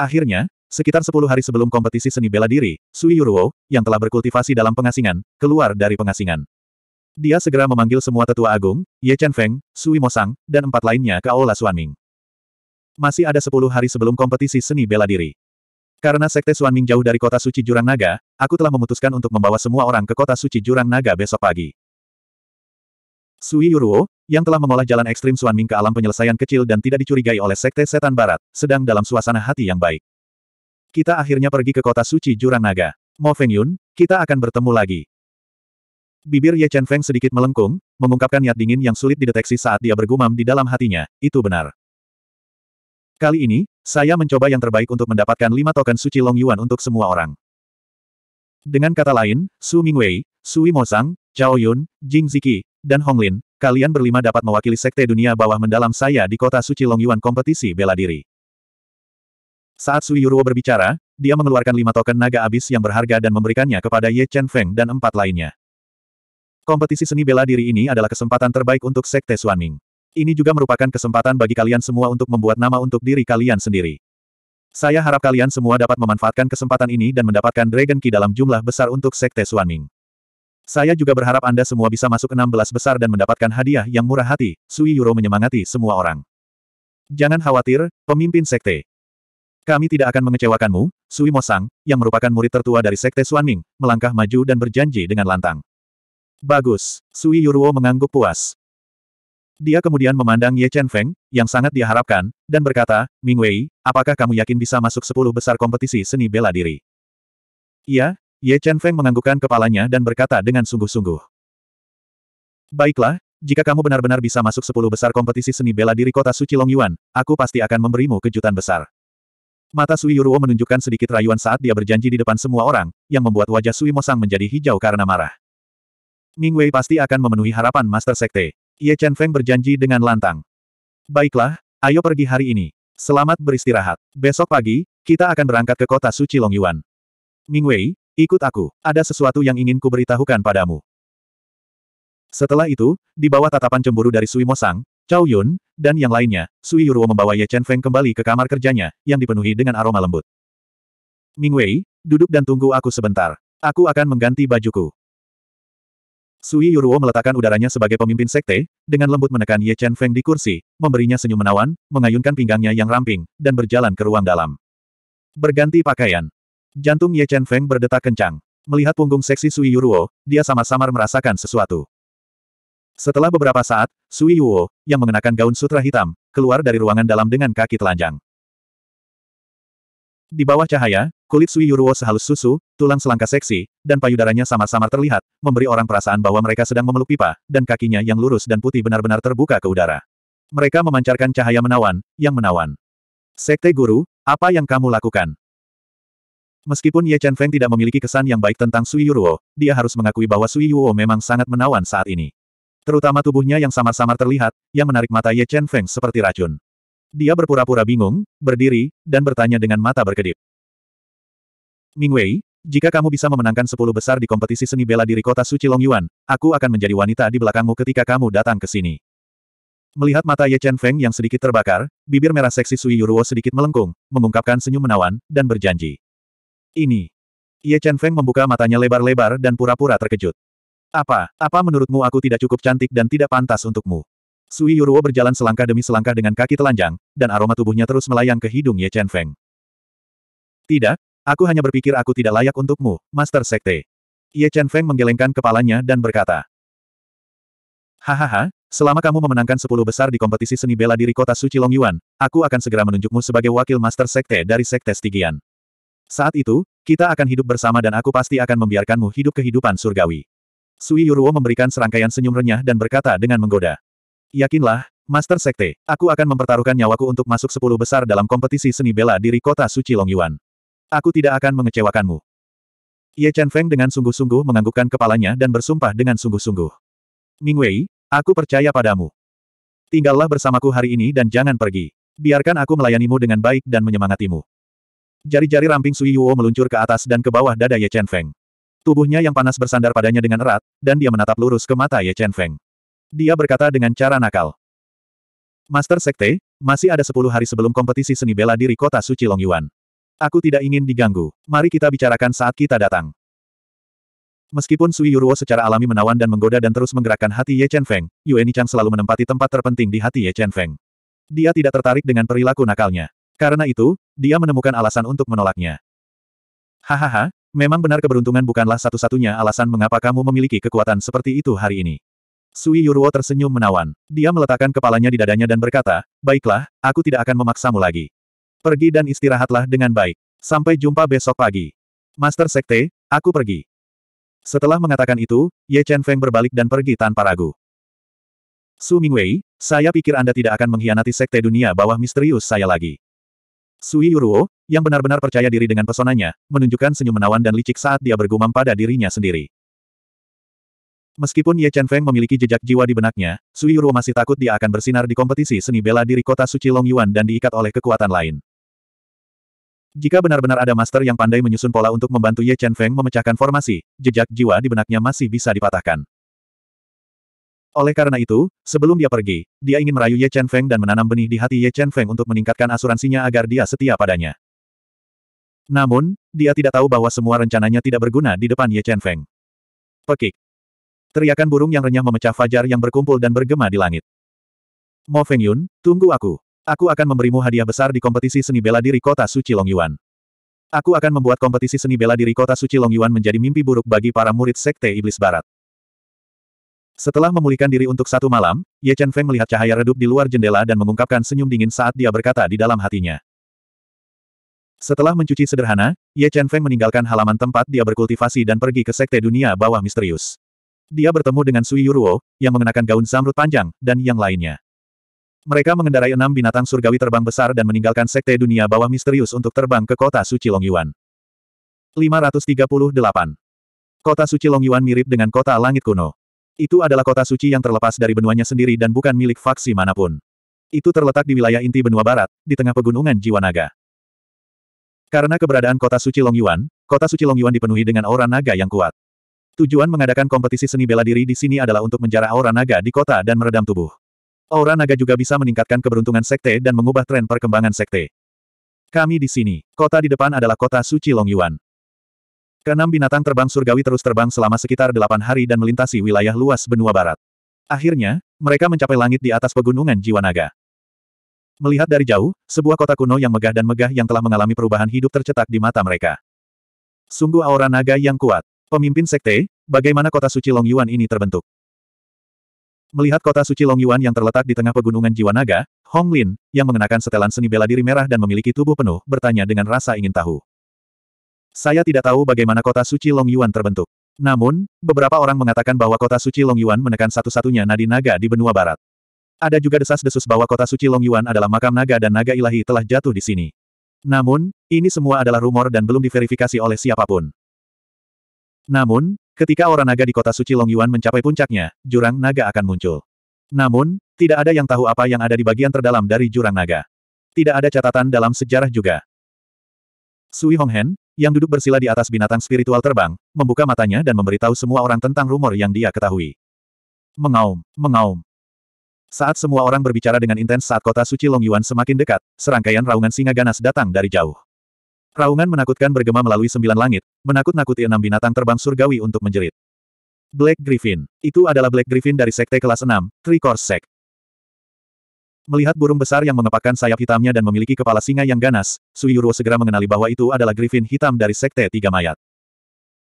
Akhirnya, Sekitar 10 hari sebelum kompetisi seni bela diri, Sui Yuruo, yang telah berkultivasi dalam pengasingan, keluar dari pengasingan. Dia segera memanggil semua tetua agung, Ye Chen Feng, Sui Mosang, dan empat lainnya ke Aula Suaming. Masih ada 10 hari sebelum kompetisi seni bela diri. Karena Sekte Suaming jauh dari kota suci Jurang Naga, aku telah memutuskan untuk membawa semua orang ke kota suci Jurang Naga besok pagi. Sui Yuruo, yang telah mengolah jalan ekstrim Suaming ke alam penyelesaian kecil dan tidak dicurigai oleh Sekte Setan Barat, sedang dalam suasana hati yang baik. Kita akhirnya pergi ke kota suci Jurang Naga. Mo Feng Yun, kita akan bertemu lagi. Bibir Ye Chen Feng sedikit melengkung, mengungkapkan niat dingin yang sulit dideteksi saat dia bergumam di dalam hatinya, itu benar. Kali ini, saya mencoba yang terbaik untuk mendapatkan lima token suci Long Yuan untuk semua orang. Dengan kata lain, Su Mingwei, Sui Sang, Zhao Yun, Jing Ziki, dan Hong Lin, kalian berlima dapat mewakili sekte dunia bawah mendalam saya di kota suci Long Yuan kompetisi bela diri. Saat Sui Yuruo berbicara, dia mengeluarkan lima token naga abis yang berharga dan memberikannya kepada Ye Chen Feng dan empat lainnya. Kompetisi seni bela diri ini adalah kesempatan terbaik untuk Sekte Suanming. Ini juga merupakan kesempatan bagi kalian semua untuk membuat nama untuk diri kalian sendiri. Saya harap kalian semua dapat memanfaatkan kesempatan ini dan mendapatkan Dragon Key dalam jumlah besar untuk Sekte Suanming. Saya juga berharap Anda semua bisa masuk 16 besar dan mendapatkan hadiah yang murah hati, Sui Yuro menyemangati semua orang. Jangan khawatir, pemimpin sekte. Kami tidak akan mengecewakanmu, Sui Mosang, yang merupakan murid tertua dari Sekte Suaning, melangkah maju dan berjanji dengan lantang. Bagus, Sui Yuruo mengangguk puas. Dia kemudian memandang Ye Chen Feng, yang sangat diharapkan, dan berkata, Ming Wei, apakah kamu yakin bisa masuk sepuluh besar kompetisi seni bela diri? Iya, Ye Chen Feng menganggukkan kepalanya dan berkata dengan sungguh-sungguh. Baiklah, jika kamu benar-benar bisa masuk sepuluh besar kompetisi seni bela diri kota suci Longyuan, aku pasti akan memberimu kejutan besar. Mata Sui Yuruo menunjukkan sedikit rayuan saat dia berjanji di depan semua orang, yang membuat wajah Sui Mosang menjadi hijau karena marah. Ming Wei pasti akan memenuhi harapan Master Sekte. Ye Chen Feng berjanji dengan lantang. Baiklah, ayo pergi hari ini. Selamat beristirahat. Besok pagi, kita akan berangkat ke kota suci Long Yuan. Ming Wei, ikut aku. Ada sesuatu yang ingin ku beritahukan padamu. Setelah itu, di bawah tatapan cemburu dari Sui Mosang, Cao Yun, dan yang lainnya, Sui Yuruo membawa Ye Chen Feng kembali ke kamar kerjanya, yang dipenuhi dengan aroma lembut. Ming Wei, duduk dan tunggu aku sebentar. Aku akan mengganti bajuku. Sui Yuruo meletakkan udaranya sebagai pemimpin sekte, dengan lembut menekan Ye Chen Feng di kursi, memberinya senyum menawan, mengayunkan pinggangnya yang ramping, dan berjalan ke ruang dalam. Berganti pakaian. Jantung Ye Chen Feng berdetak kencang. Melihat punggung seksi Sui Yuruo, dia sama-sama merasakan sesuatu. Setelah beberapa saat, Sui Yuo, yang mengenakan gaun sutra hitam, keluar dari ruangan dalam dengan kaki telanjang. Di bawah cahaya, kulit Sui Yuo sehalus susu, tulang selangka seksi, dan payudaranya samar-samar terlihat, memberi orang perasaan bahwa mereka sedang memeluk pipa, dan kakinya yang lurus dan putih benar-benar terbuka ke udara. Mereka memancarkan cahaya menawan, yang menawan. Sekte Guru, apa yang kamu lakukan? Meskipun Ye Chen Feng tidak memiliki kesan yang baik tentang Sui Yuo, dia harus mengakui bahwa Sui Yuo memang sangat menawan saat ini. Terutama tubuhnya yang samar-samar terlihat, yang menarik mata Ye Chen Feng seperti racun. Dia berpura-pura bingung, berdiri, dan bertanya dengan mata berkedip. Ming Wei, jika kamu bisa memenangkan sepuluh besar di kompetisi seni bela diri kota suci Long Yuan, aku akan menjadi wanita di belakangmu ketika kamu datang ke sini. Melihat mata Ye Chen Feng yang sedikit terbakar, bibir merah seksi Sui Yuruo sedikit melengkung, mengungkapkan senyum menawan, dan berjanji. Ini. Ye Chen Feng membuka matanya lebar-lebar dan pura-pura terkejut. Apa, apa menurutmu aku tidak cukup cantik dan tidak pantas untukmu? Sui Yuruo berjalan selangkah demi selangkah dengan kaki telanjang, dan aroma tubuhnya terus melayang ke hidung Ye Chen Feng. Tidak, aku hanya berpikir aku tidak layak untukmu, Master Sekte. Ye Chen Feng menggelengkan kepalanya dan berkata. Hahaha, selama kamu memenangkan sepuluh besar di kompetisi seni bela diri kota suci Yuan, aku akan segera menunjukmu sebagai wakil Master Sekte dari Sekte Stigian. Saat itu, kita akan hidup bersama dan aku pasti akan membiarkanmu hidup kehidupan surgawi. Sui Yuruo memberikan serangkaian senyum renyah dan berkata dengan menggoda. Yakinlah, Master Sekte, aku akan mempertaruhkan nyawaku untuk masuk sepuluh besar dalam kompetisi seni bela diri kota suci Longyuan. Aku tidak akan mengecewakanmu. Ye Chen Feng dengan sungguh-sungguh menganggukkan kepalanya dan bersumpah dengan sungguh-sungguh. Ming Wei, aku percaya padamu. Tinggallah bersamaku hari ini dan jangan pergi. Biarkan aku melayanimu dengan baik dan menyemangatimu. Jari-jari ramping Sui Yuo meluncur ke atas dan ke bawah dada Ye Chen Feng. Tubuhnya yang panas bersandar padanya dengan erat, dan dia menatap lurus ke mata Ye Chen Feng. Dia berkata dengan cara nakal. Master Sekte, masih ada sepuluh hari sebelum kompetisi seni bela diri kota suci Yuan. Aku tidak ingin diganggu. Mari kita bicarakan saat kita datang. Meskipun Sui Yuruo secara alami menawan dan menggoda dan terus menggerakkan hati Ye Chen Feng, Yueni Chang selalu menempati tempat terpenting di hati Ye Chen Feng. Dia tidak tertarik dengan perilaku nakalnya. Karena itu, dia menemukan alasan untuk menolaknya. Hahaha, Memang benar keberuntungan bukanlah satu-satunya alasan mengapa kamu memiliki kekuatan seperti itu hari ini. Sui Yuruo tersenyum menawan. Dia meletakkan kepalanya di dadanya dan berkata, Baiklah, aku tidak akan memaksamu lagi. Pergi dan istirahatlah dengan baik. Sampai jumpa besok pagi. Master Sekte, aku pergi. Setelah mengatakan itu, Ye Chen Feng berbalik dan pergi tanpa ragu. Su Mingwei, saya pikir Anda tidak akan mengkhianati Sekte Dunia bawah misterius saya lagi. Sui Yuruo, yang benar-benar percaya diri dengan pesonanya, menunjukkan senyum menawan dan licik saat dia bergumam pada dirinya sendiri. Meskipun Ye Chen Feng memiliki jejak jiwa di benaknya, Sui Yuruo masih takut dia akan bersinar di kompetisi seni bela diri kota suci Long Yuan dan diikat oleh kekuatan lain. Jika benar-benar ada master yang pandai menyusun pola untuk membantu Ye Chen Feng memecahkan formasi, jejak jiwa di benaknya masih bisa dipatahkan. Oleh karena itu, sebelum dia pergi, dia ingin merayu Ye Chen Feng dan menanam benih di hati Ye Chen Feng untuk meningkatkan asuransinya agar dia setia padanya. Namun, dia tidak tahu bahwa semua rencananya tidak berguna di depan Ye Chen Feng. Pekik. Teriakan burung yang renyah memecah fajar yang berkumpul dan bergema di langit. Mo Feng Yun, tunggu aku. Aku akan memberimu hadiah besar di kompetisi seni bela diri kota suci Long Yuan. Aku akan membuat kompetisi seni bela diri kota suci Long Yuan menjadi mimpi buruk bagi para murid Sekte Iblis Barat. Setelah memulihkan diri untuk satu malam, Ye Chen Feng melihat cahaya redup di luar jendela dan mengungkapkan senyum dingin saat dia berkata di dalam hatinya. Setelah mencuci sederhana, Ye Chen Feng meninggalkan halaman tempat dia berkultivasi dan pergi ke sekte dunia bawah misterius. Dia bertemu dengan Sui Yuruo, yang mengenakan gaun zamrud panjang, dan yang lainnya. Mereka mengendarai enam binatang surgawi terbang besar dan meninggalkan sekte dunia bawah misterius untuk terbang ke kota suci Longyuan. 538. Kota suci Longyuan mirip dengan kota langit kuno. Itu adalah kota suci yang terlepas dari benuanya sendiri dan bukan milik faksi manapun. Itu terletak di wilayah inti benua barat, di tengah pegunungan Jiwa Naga. Karena keberadaan kota suci Long Yuan, kota suci Long Yuan dipenuhi dengan aura naga yang kuat. Tujuan mengadakan kompetisi seni bela diri di sini adalah untuk menjara aura naga di kota dan meredam tubuh. Aura naga juga bisa meningkatkan keberuntungan sekte dan mengubah tren perkembangan sekte. Kami di sini, kota di depan adalah kota suci Long Yuan. Keenam binatang terbang surgawi terus terbang selama sekitar delapan hari dan melintasi wilayah luas benua barat. Akhirnya, mereka mencapai langit di atas pegunungan Jiwa Naga. Melihat dari jauh, sebuah kota kuno yang megah dan megah yang telah mengalami perubahan hidup tercetak di mata mereka. Sungguh aura naga yang kuat. Pemimpin sekte, bagaimana kota suci Long Yuan ini terbentuk? Melihat kota suci Long Yuan yang terletak di tengah pegunungan Jiwa Naga, Hong Lin, yang mengenakan setelan seni bela diri merah dan memiliki tubuh penuh, bertanya dengan rasa ingin tahu. Saya tidak tahu bagaimana kota suci Long Yuan terbentuk. Namun, beberapa orang mengatakan bahwa kota suci Long Yuan menekan satu-satunya nadi naga di benua barat. Ada juga desas-desus bahwa kota suci Long Yuan adalah makam naga dan naga ilahi telah jatuh di sini. Namun, ini semua adalah rumor dan belum diverifikasi oleh siapapun. Namun, ketika aura naga di kota suci Long Yuan mencapai puncaknya, jurang naga akan muncul. Namun, tidak ada yang tahu apa yang ada di bagian terdalam dari jurang naga. Tidak ada catatan dalam sejarah juga. Sui Honghen, yang duduk bersila di atas binatang spiritual terbang, membuka matanya dan memberitahu semua orang tentang rumor yang dia ketahui. Mengaum, mengaum. Saat semua orang berbicara dengan intens saat kota suci Long Yuan semakin dekat, serangkaian raungan singa ganas datang dari jauh. Raungan menakutkan bergema melalui sembilan langit, menakut-nakuti enam binatang terbang surgawi untuk menjerit. Black Griffin. Itu adalah Black Griffin dari Sekte Kelas 6, Three Course Sect. Melihat burung besar yang mengepakkan sayap hitamnya dan memiliki kepala singa yang ganas, Suyuruo segera mengenali bahwa itu adalah Griffin hitam dari Sekte Tiga Mayat.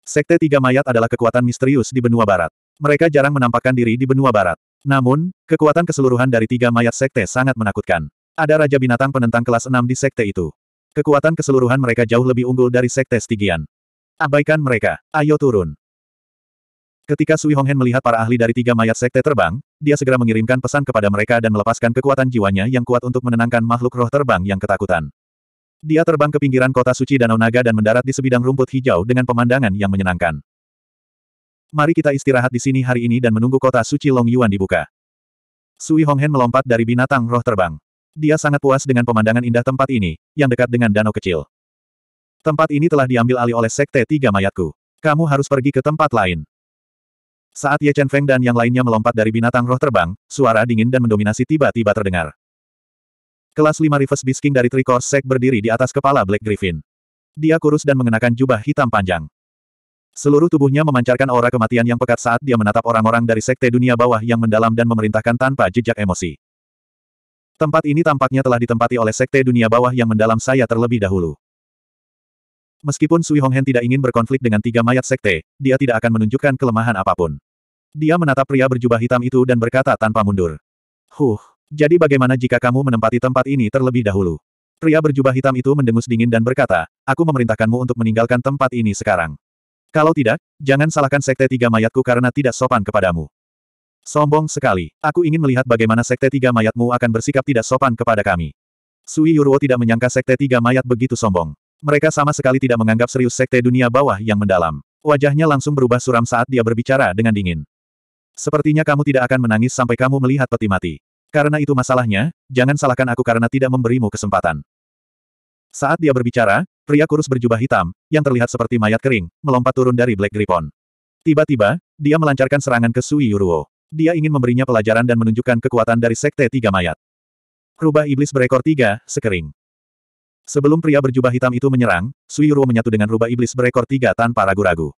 Sekte Tiga Mayat adalah kekuatan misterius di benua barat. Mereka jarang menampakkan diri di benua barat. Namun, kekuatan keseluruhan dari tiga mayat sekte sangat menakutkan. Ada Raja Binatang penentang kelas 6 di sekte itu. Kekuatan keseluruhan mereka jauh lebih unggul dari sekte Stygian. Abaikan mereka. Ayo turun. Ketika Sui Honghen melihat para ahli dari tiga mayat sekte terbang, dia segera mengirimkan pesan kepada mereka dan melepaskan kekuatan jiwanya yang kuat untuk menenangkan makhluk roh terbang yang ketakutan. Dia terbang ke pinggiran kota suci Danau Naga dan mendarat di sebidang rumput hijau dengan pemandangan yang menyenangkan. Mari kita istirahat di sini hari ini dan menunggu kota suci Long Yuan dibuka. Sui Honghen melompat dari binatang roh terbang. Dia sangat puas dengan pemandangan indah tempat ini, yang dekat dengan danau kecil. Tempat ini telah diambil alih oleh Sekte Tiga Mayatku. Kamu harus pergi ke tempat lain. Saat Ye Chen Feng dan yang lainnya melompat dari binatang roh terbang, suara dingin dan mendominasi tiba-tiba terdengar. Kelas 5 Reverse Bisking dari Tricor Sek berdiri di atas kepala Black Griffin. Dia kurus dan mengenakan jubah hitam panjang. Seluruh tubuhnya memancarkan aura kematian yang pekat saat dia menatap orang-orang dari sekte dunia bawah yang mendalam dan memerintahkan tanpa jejak emosi. Tempat ini tampaknya telah ditempati oleh sekte dunia bawah yang mendalam saya terlebih dahulu. Meskipun Sui Honghen tidak ingin berkonflik dengan tiga mayat sekte, dia tidak akan menunjukkan kelemahan apapun. Dia menatap pria berjubah hitam itu dan berkata tanpa mundur. Huh, jadi bagaimana jika kamu menempati tempat ini terlebih dahulu? Pria berjubah hitam itu mendengus dingin dan berkata, aku memerintahkanmu untuk meninggalkan tempat ini sekarang. Kalau tidak, jangan salahkan sekte tiga mayatku karena tidak sopan kepadamu. Sombong sekali, aku ingin melihat bagaimana sekte tiga mayatmu akan bersikap tidak sopan kepada kami. Sui Yuruo tidak menyangka sekte tiga mayat begitu sombong. Mereka sama sekali tidak menganggap serius sekte dunia bawah yang mendalam. Wajahnya langsung berubah suram saat dia berbicara dengan dingin. Sepertinya kamu tidak akan menangis sampai kamu melihat peti mati. Karena itu masalahnya, jangan salahkan aku karena tidak memberimu kesempatan. Saat dia berbicara, pria kurus berjubah hitam, yang terlihat seperti mayat kering, melompat turun dari Black Gripon. Tiba-tiba, dia melancarkan serangan ke Sui Yuruo. Dia ingin memberinya pelajaran dan menunjukkan kekuatan dari Sekte Tiga Mayat. Rubah Iblis Berekor Tiga, Sekering. Sebelum pria berjubah hitam itu menyerang, Suiruo menyatu dengan rubah iblis berekor tiga tanpa ragu-ragu.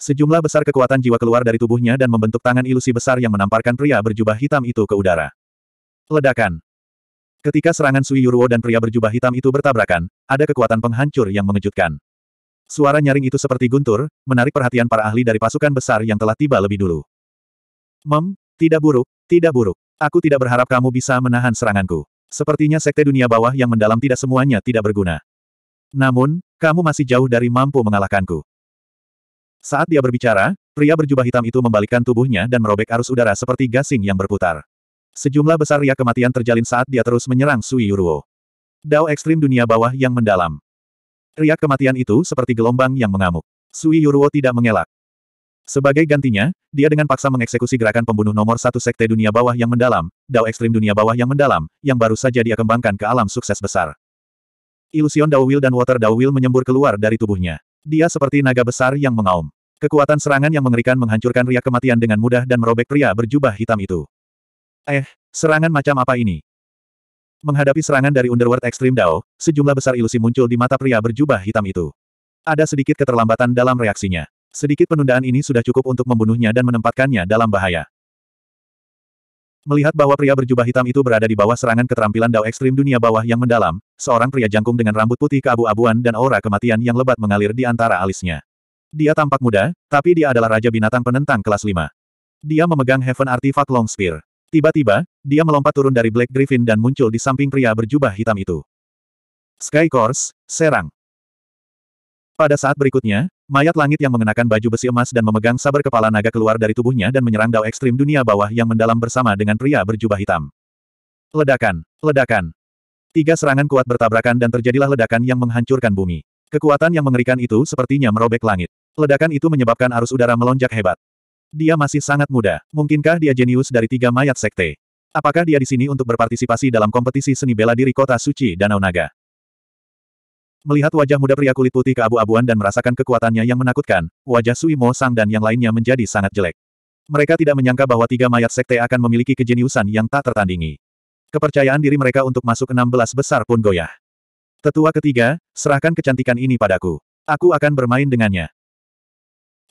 Sejumlah besar kekuatan jiwa keluar dari tubuhnya dan membentuk tangan ilusi besar yang menamparkan pria berjubah hitam itu ke udara. Ledakan. Ketika serangan Sui Yuruo dan pria berjubah hitam itu bertabrakan, ada kekuatan penghancur yang mengejutkan. Suara nyaring itu seperti guntur, menarik perhatian para ahli dari pasukan besar yang telah tiba lebih dulu. Mem, tidak buruk, tidak buruk. Aku tidak berharap kamu bisa menahan seranganku. Sepertinya sekte dunia bawah yang mendalam tidak semuanya tidak berguna. Namun, kamu masih jauh dari mampu mengalahkanku. Saat dia berbicara, pria berjubah hitam itu membalikkan tubuhnya dan merobek arus udara seperti gasing yang berputar. Sejumlah besar ria kematian terjalin saat dia terus menyerang Sui Yuruo. Dao ekstrim dunia bawah yang mendalam. Ria kematian itu seperti gelombang yang mengamuk. Sui Yuruo tidak mengelak. Sebagai gantinya, dia dengan paksa mengeksekusi gerakan pembunuh nomor satu Sekte Dunia Bawah yang Mendalam, Dao Ekstrim Dunia Bawah yang Mendalam, yang baru saja dia kembangkan ke alam sukses besar. Ilusion Dao Will dan Water Dao Will menyembur keluar dari tubuhnya. Dia seperti naga besar yang mengaum. Kekuatan serangan yang mengerikan menghancurkan ria kematian dengan mudah dan merobek pria berjubah hitam itu. Eh, serangan macam apa ini? Menghadapi serangan dari Underworld Extreme Dao, sejumlah besar ilusi muncul di mata pria berjubah hitam itu. Ada sedikit keterlambatan dalam reaksinya. Sedikit penundaan ini sudah cukup untuk membunuhnya dan menempatkannya dalam bahaya. Melihat bahwa pria berjubah hitam itu berada di bawah serangan keterampilan dao ekstrim dunia bawah yang mendalam, seorang pria jangkung dengan rambut putih keabu-abuan dan aura kematian yang lebat mengalir di antara alisnya. Dia tampak muda, tapi dia adalah raja binatang penentang kelas 5. Dia memegang Heaven Artifact Long Spear. Tiba-tiba, dia melompat turun dari Black Griffin dan muncul di samping pria berjubah hitam itu. Sky Course, serang. Pada saat berikutnya, Mayat langit yang mengenakan baju besi emas dan memegang sabar kepala naga keluar dari tubuhnya dan menyerang dao ekstrim dunia bawah yang mendalam bersama dengan pria berjubah hitam. Ledakan! Ledakan! Tiga serangan kuat bertabrakan dan terjadilah ledakan yang menghancurkan bumi. Kekuatan yang mengerikan itu sepertinya merobek langit. Ledakan itu menyebabkan arus udara melonjak hebat. Dia masih sangat muda. Mungkinkah dia jenius dari tiga mayat sekte? Apakah dia di sini untuk berpartisipasi dalam kompetisi seni bela diri kota suci Danau Naga? Melihat wajah muda pria kulit putih keabu-abuan dan merasakan kekuatannya yang menakutkan, wajah Sui Mo Sang dan yang lainnya menjadi sangat jelek. Mereka tidak menyangka bahwa tiga mayat sekte akan memiliki kejeniusan yang tak tertandingi. Kepercayaan diri mereka untuk masuk 16 besar pun goyah. Tetua ketiga, serahkan kecantikan ini padaku. Aku akan bermain dengannya.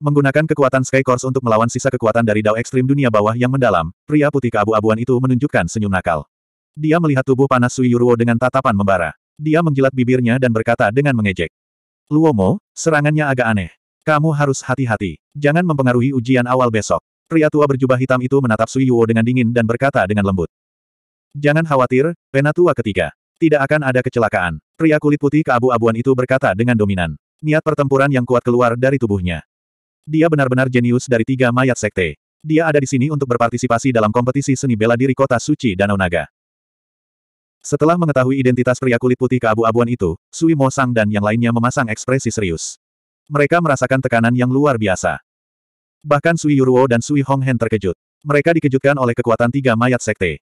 Menggunakan kekuatan Sky Course untuk melawan sisa kekuatan dari Dao Ekstrim dunia bawah yang mendalam, pria putih keabu-abuan itu menunjukkan senyum nakal. Dia melihat tubuh panas Sui Yuruo dengan tatapan membara. Dia menjilat bibirnya dan berkata dengan mengejek. Luomo, serangannya agak aneh. Kamu harus hati-hati. Jangan mempengaruhi ujian awal besok. Pria tua berjubah hitam itu menatap Sui Yuo dengan dingin dan berkata dengan lembut. Jangan khawatir, penatua ketiga. Tidak akan ada kecelakaan. Pria kulit putih keabu-abuan itu berkata dengan dominan. Niat pertempuran yang kuat keluar dari tubuhnya. Dia benar-benar jenius dari tiga mayat sekte. Dia ada di sini untuk berpartisipasi dalam kompetisi seni bela diri kota suci Danau Naga. Setelah mengetahui identitas pria kulit putih keabu-abuan itu, Sui Mo Sang dan yang lainnya memasang ekspresi serius. Mereka merasakan tekanan yang luar biasa. Bahkan Sui Yuruo dan Sui Hong Hen terkejut. Mereka dikejutkan oleh kekuatan tiga mayat sekte.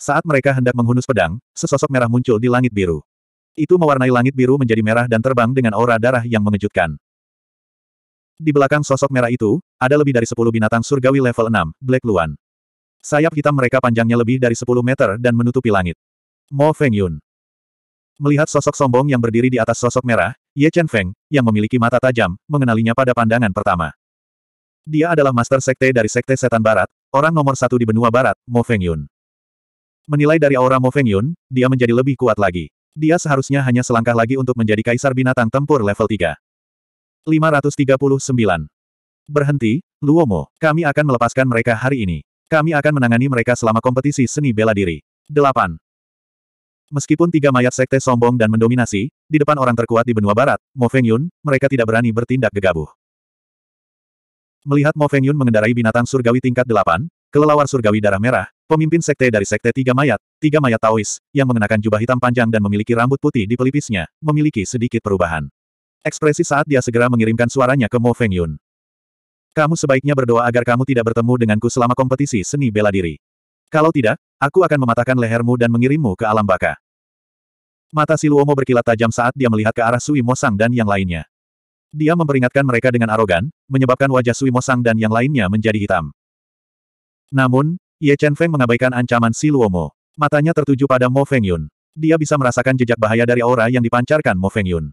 Saat mereka hendak menghunus pedang, sesosok merah muncul di langit biru. Itu mewarnai langit biru menjadi merah dan terbang dengan aura darah yang mengejutkan. Di belakang sosok merah itu, ada lebih dari 10 binatang surgawi level 6, Black Luan. Sayap hitam mereka panjangnya lebih dari 10 meter dan menutupi langit. Mo Yun. Melihat sosok sombong yang berdiri di atas sosok merah, Ye Chen Feng, yang memiliki mata tajam, mengenalinya pada pandangan pertama. Dia adalah master sekte dari sekte setan barat, orang nomor satu di benua barat, Mo Yun. Menilai dari aura Mo Yun, dia menjadi lebih kuat lagi. Dia seharusnya hanya selangkah lagi untuk menjadi kaisar binatang tempur level 3. 539. Berhenti, Luomo, kami akan melepaskan mereka hari ini. Kami akan menangani mereka selama kompetisi seni bela diri. 8. Meskipun tiga mayat sekte sombong dan mendominasi, di depan orang terkuat di benua barat, Mo Feng Yun, mereka tidak berani bertindak gegabah. Melihat Mo Feng Yun mengendarai binatang surgawi tingkat delapan, kelelawar surgawi darah merah, pemimpin sekte dari sekte tiga mayat, tiga mayat Taois, yang mengenakan jubah hitam panjang dan memiliki rambut putih di pelipisnya, memiliki sedikit perubahan. Ekspresi saat dia segera mengirimkan suaranya ke Mo Feng Yun. Kamu sebaiknya berdoa agar kamu tidak bertemu denganku selama kompetisi seni bela diri. Kalau tidak, aku akan mematahkan lehermu dan mengirimmu ke alam baka. Mata Siluomo berkilat tajam saat dia melihat ke arah Sui Mosang dan yang lainnya. Dia memperingatkan mereka dengan arogan, menyebabkan wajah Sui Mosang dan yang lainnya menjadi hitam. Namun, Ye Chen Feng mengabaikan ancaman Siluomo. Matanya tertuju pada Mo Feng Yun. Dia bisa merasakan jejak bahaya dari aura yang dipancarkan Mo Feng Yun.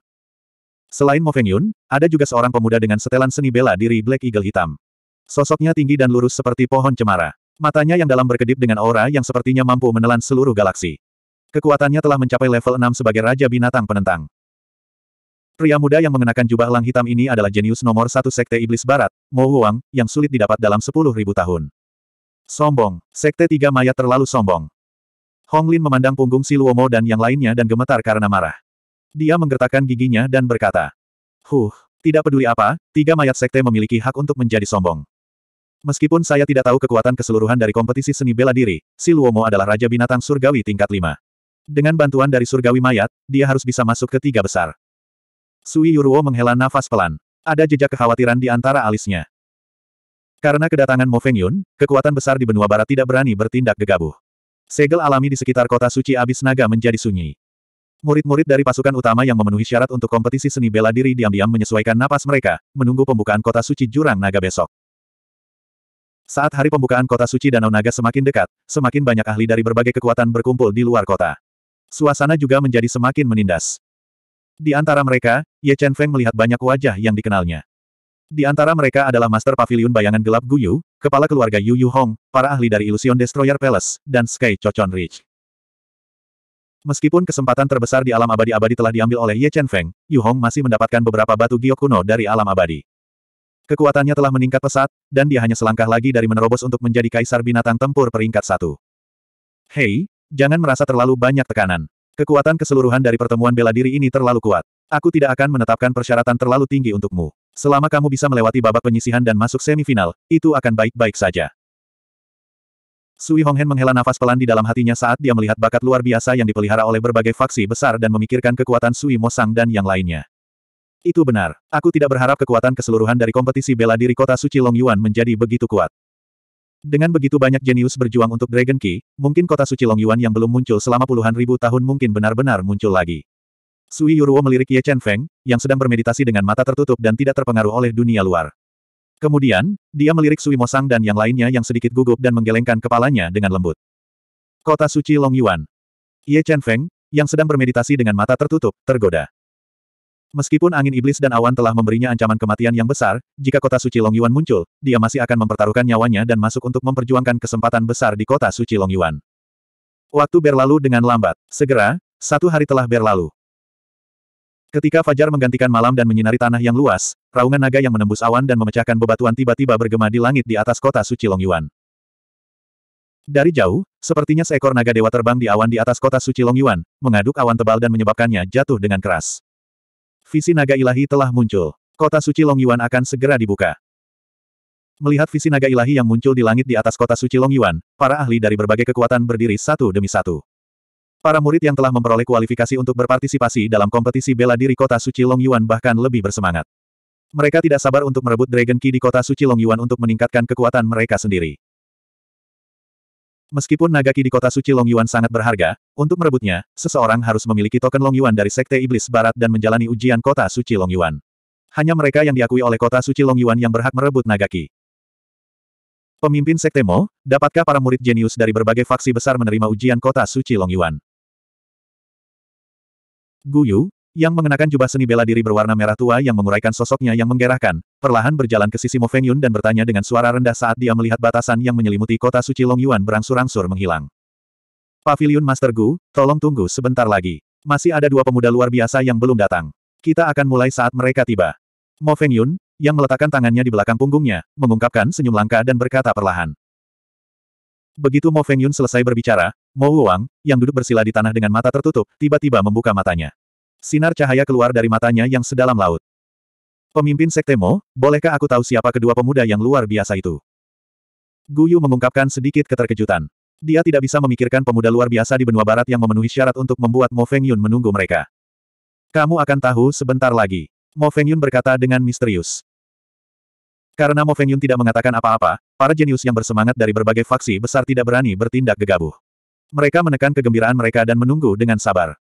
Selain Mo Feng Yun, ada juga seorang pemuda dengan setelan seni bela diri Black Eagle hitam. Sosoknya tinggi dan lurus seperti pohon cemara. Matanya yang dalam berkedip dengan aura yang sepertinya mampu menelan seluruh galaksi. Kekuatannya telah mencapai level 6 sebagai Raja Binatang Penentang. Pria muda yang mengenakan jubah lang hitam ini adalah jenius nomor satu Sekte Iblis Barat, Mo Huang, yang sulit didapat dalam sepuluh ribu tahun. Sombong, Sekte Tiga Mayat terlalu sombong. Hong Lin memandang punggung si Luomo dan yang lainnya dan gemetar karena marah. Dia menggertakkan giginya dan berkata, Huh, tidak peduli apa, tiga mayat sekte memiliki hak untuk menjadi sombong. Meskipun saya tidak tahu kekuatan keseluruhan dari kompetisi seni bela diri, si Luomo adalah Raja Binatang Surgawi tingkat 5. Dengan bantuan dari Surgawi Mayat, dia harus bisa masuk ke tiga besar. Sui Yuruo menghela nafas pelan. Ada jejak kekhawatiran di antara alisnya. Karena kedatangan Mo Feng Yun, kekuatan besar di benua barat tidak berani bertindak gegabah. Segel alami di sekitar kota suci abis naga menjadi sunyi. Murid-murid dari pasukan utama yang memenuhi syarat untuk kompetisi seni bela diri diam-diam menyesuaikan napas mereka, menunggu pembukaan kota suci jurang naga besok. Saat hari pembukaan kota suci Danau Naga semakin dekat, semakin banyak ahli dari berbagai kekuatan berkumpul di luar kota. Suasana juga menjadi semakin menindas. Di antara mereka, Ye Chen Feng melihat banyak wajah yang dikenalnya. Di antara mereka adalah Master Pavilion Bayangan Gelap Guyu, kepala keluarga Yu Yu Hong, para ahli dari Illusion Destroyer Palace, dan Sky Chochon Ridge. Meskipun kesempatan terbesar di alam abadi-abadi telah diambil oleh Ye Chen Feng, Yu Hong masih mendapatkan beberapa batu giok kuno dari alam abadi. Kekuatannya telah meningkat pesat, dan dia hanya selangkah lagi dari menerobos untuk menjadi kaisar binatang tempur peringkat satu. Hei, jangan merasa terlalu banyak tekanan. Kekuatan keseluruhan dari pertemuan bela diri ini terlalu kuat. Aku tidak akan menetapkan persyaratan terlalu tinggi untukmu. Selama kamu bisa melewati babak penyisihan dan masuk semifinal, itu akan baik-baik saja. Sui Honghen menghela nafas pelan di dalam hatinya saat dia melihat bakat luar biasa yang dipelihara oleh berbagai faksi besar dan memikirkan kekuatan Sui Mosang dan yang lainnya. Itu benar. Aku tidak berharap kekuatan keseluruhan dari kompetisi bela diri kota suci Long Yuan menjadi begitu kuat. Dengan begitu banyak jenius berjuang untuk Dragon Key, mungkin kota suci Long Yuan yang belum muncul selama puluhan ribu tahun mungkin benar-benar muncul lagi. Sui Yuruo melirik Ye Chen Feng, yang sedang bermeditasi dengan mata tertutup dan tidak terpengaruh oleh dunia luar. Kemudian, dia melirik Sui Mosang dan yang lainnya yang sedikit gugup dan menggelengkan kepalanya dengan lembut. Kota suci Long Yuan. Ye Chen Feng, yang sedang bermeditasi dengan mata tertutup, tergoda. Meskipun angin iblis dan awan telah memberinya ancaman kematian yang besar, jika kota suci Longyuan muncul, dia masih akan mempertaruhkan nyawanya dan masuk untuk memperjuangkan kesempatan besar di kota suci Longyuan. Waktu berlalu dengan lambat. Segera, satu hari telah berlalu. Ketika Fajar menggantikan malam dan menyinari tanah yang luas, raungan naga yang menembus awan dan memecahkan bebatuan tiba-tiba bergema di langit di atas kota suci Longyuan. Dari jauh, sepertinya seekor naga dewa terbang di awan di atas kota suci Longyuan, mengaduk awan tebal dan menyebabkannya jatuh dengan keras. Visi naga ilahi telah muncul. Kota suci Long Yuan akan segera dibuka. Melihat visi naga ilahi yang muncul di langit di atas kota suci Long Yuan, para ahli dari berbagai kekuatan berdiri satu demi satu. Para murid yang telah memperoleh kualifikasi untuk berpartisipasi dalam kompetisi bela diri kota suci Long Yuan bahkan lebih bersemangat. Mereka tidak sabar untuk merebut Dragon Key di kota suci Long Yuan untuk meningkatkan kekuatan mereka sendiri. Meskipun Nagaki di kota suci Long Yuan sangat berharga, untuk merebutnya, seseorang harus memiliki token Long Yuan dari Sekte Iblis Barat dan menjalani ujian kota suci Long Yuan. Hanya mereka yang diakui oleh kota suci Long Yuan yang berhak merebut Nagaki. Pemimpin Sekte Mo, dapatkah para murid jenius dari berbagai faksi besar menerima ujian kota suci Long Yuan? Guyu, yang mengenakan jubah seni bela diri berwarna merah tua yang menguraikan sosoknya yang menggerahkan, perlahan berjalan ke sisi Mo Feng Yun dan bertanya dengan suara rendah saat dia melihat batasan yang menyelimuti kota suci Long Yuan berangsur-angsur menghilang. Pavilion Master Gu, tolong tunggu sebentar lagi. Masih ada dua pemuda luar biasa yang belum datang. Kita akan mulai saat mereka tiba. Mo Feng Yun, yang meletakkan tangannya di belakang punggungnya, mengungkapkan senyum langka dan berkata perlahan. Begitu Mo Feng Yun selesai berbicara, Mo Wang, yang duduk bersila di tanah dengan mata tertutup, tiba-tiba membuka matanya. Sinar cahaya keluar dari matanya yang sedalam laut. Pemimpin Sektemo, bolehkah aku tahu siapa kedua pemuda yang luar biasa itu? Guyu mengungkapkan sedikit keterkejutan. Dia tidak bisa memikirkan pemuda luar biasa di benua barat yang memenuhi syarat untuk membuat Mo Feng Yun menunggu mereka. Kamu akan tahu sebentar lagi. Mo Feng Yun berkata dengan misterius. Karena Mo Feng Yun tidak mengatakan apa-apa, para jenius yang bersemangat dari berbagai faksi besar tidak berani bertindak gegabah. Mereka menekan kegembiraan mereka dan menunggu dengan sabar.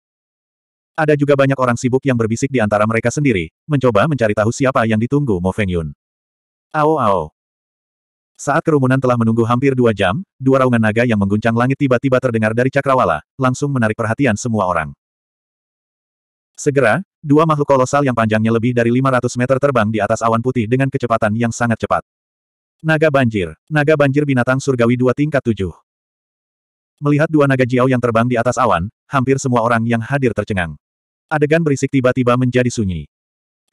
Ada juga banyak orang sibuk yang berbisik di antara mereka sendiri, mencoba mencari tahu siapa yang ditunggu Mo Yun. Ao ao. Saat kerumunan telah menunggu hampir dua jam, dua raungan naga yang mengguncang langit tiba-tiba terdengar dari cakrawala, langsung menarik perhatian semua orang. Segera, dua makhluk kolosal yang panjangnya lebih dari 500 meter terbang di atas awan putih dengan kecepatan yang sangat cepat. Naga banjir. Naga banjir binatang surgawi dua tingkat tujuh. Melihat dua naga Jiao yang terbang di atas awan, hampir semua orang yang hadir tercengang adegan berisik tiba-tiba menjadi sunyi.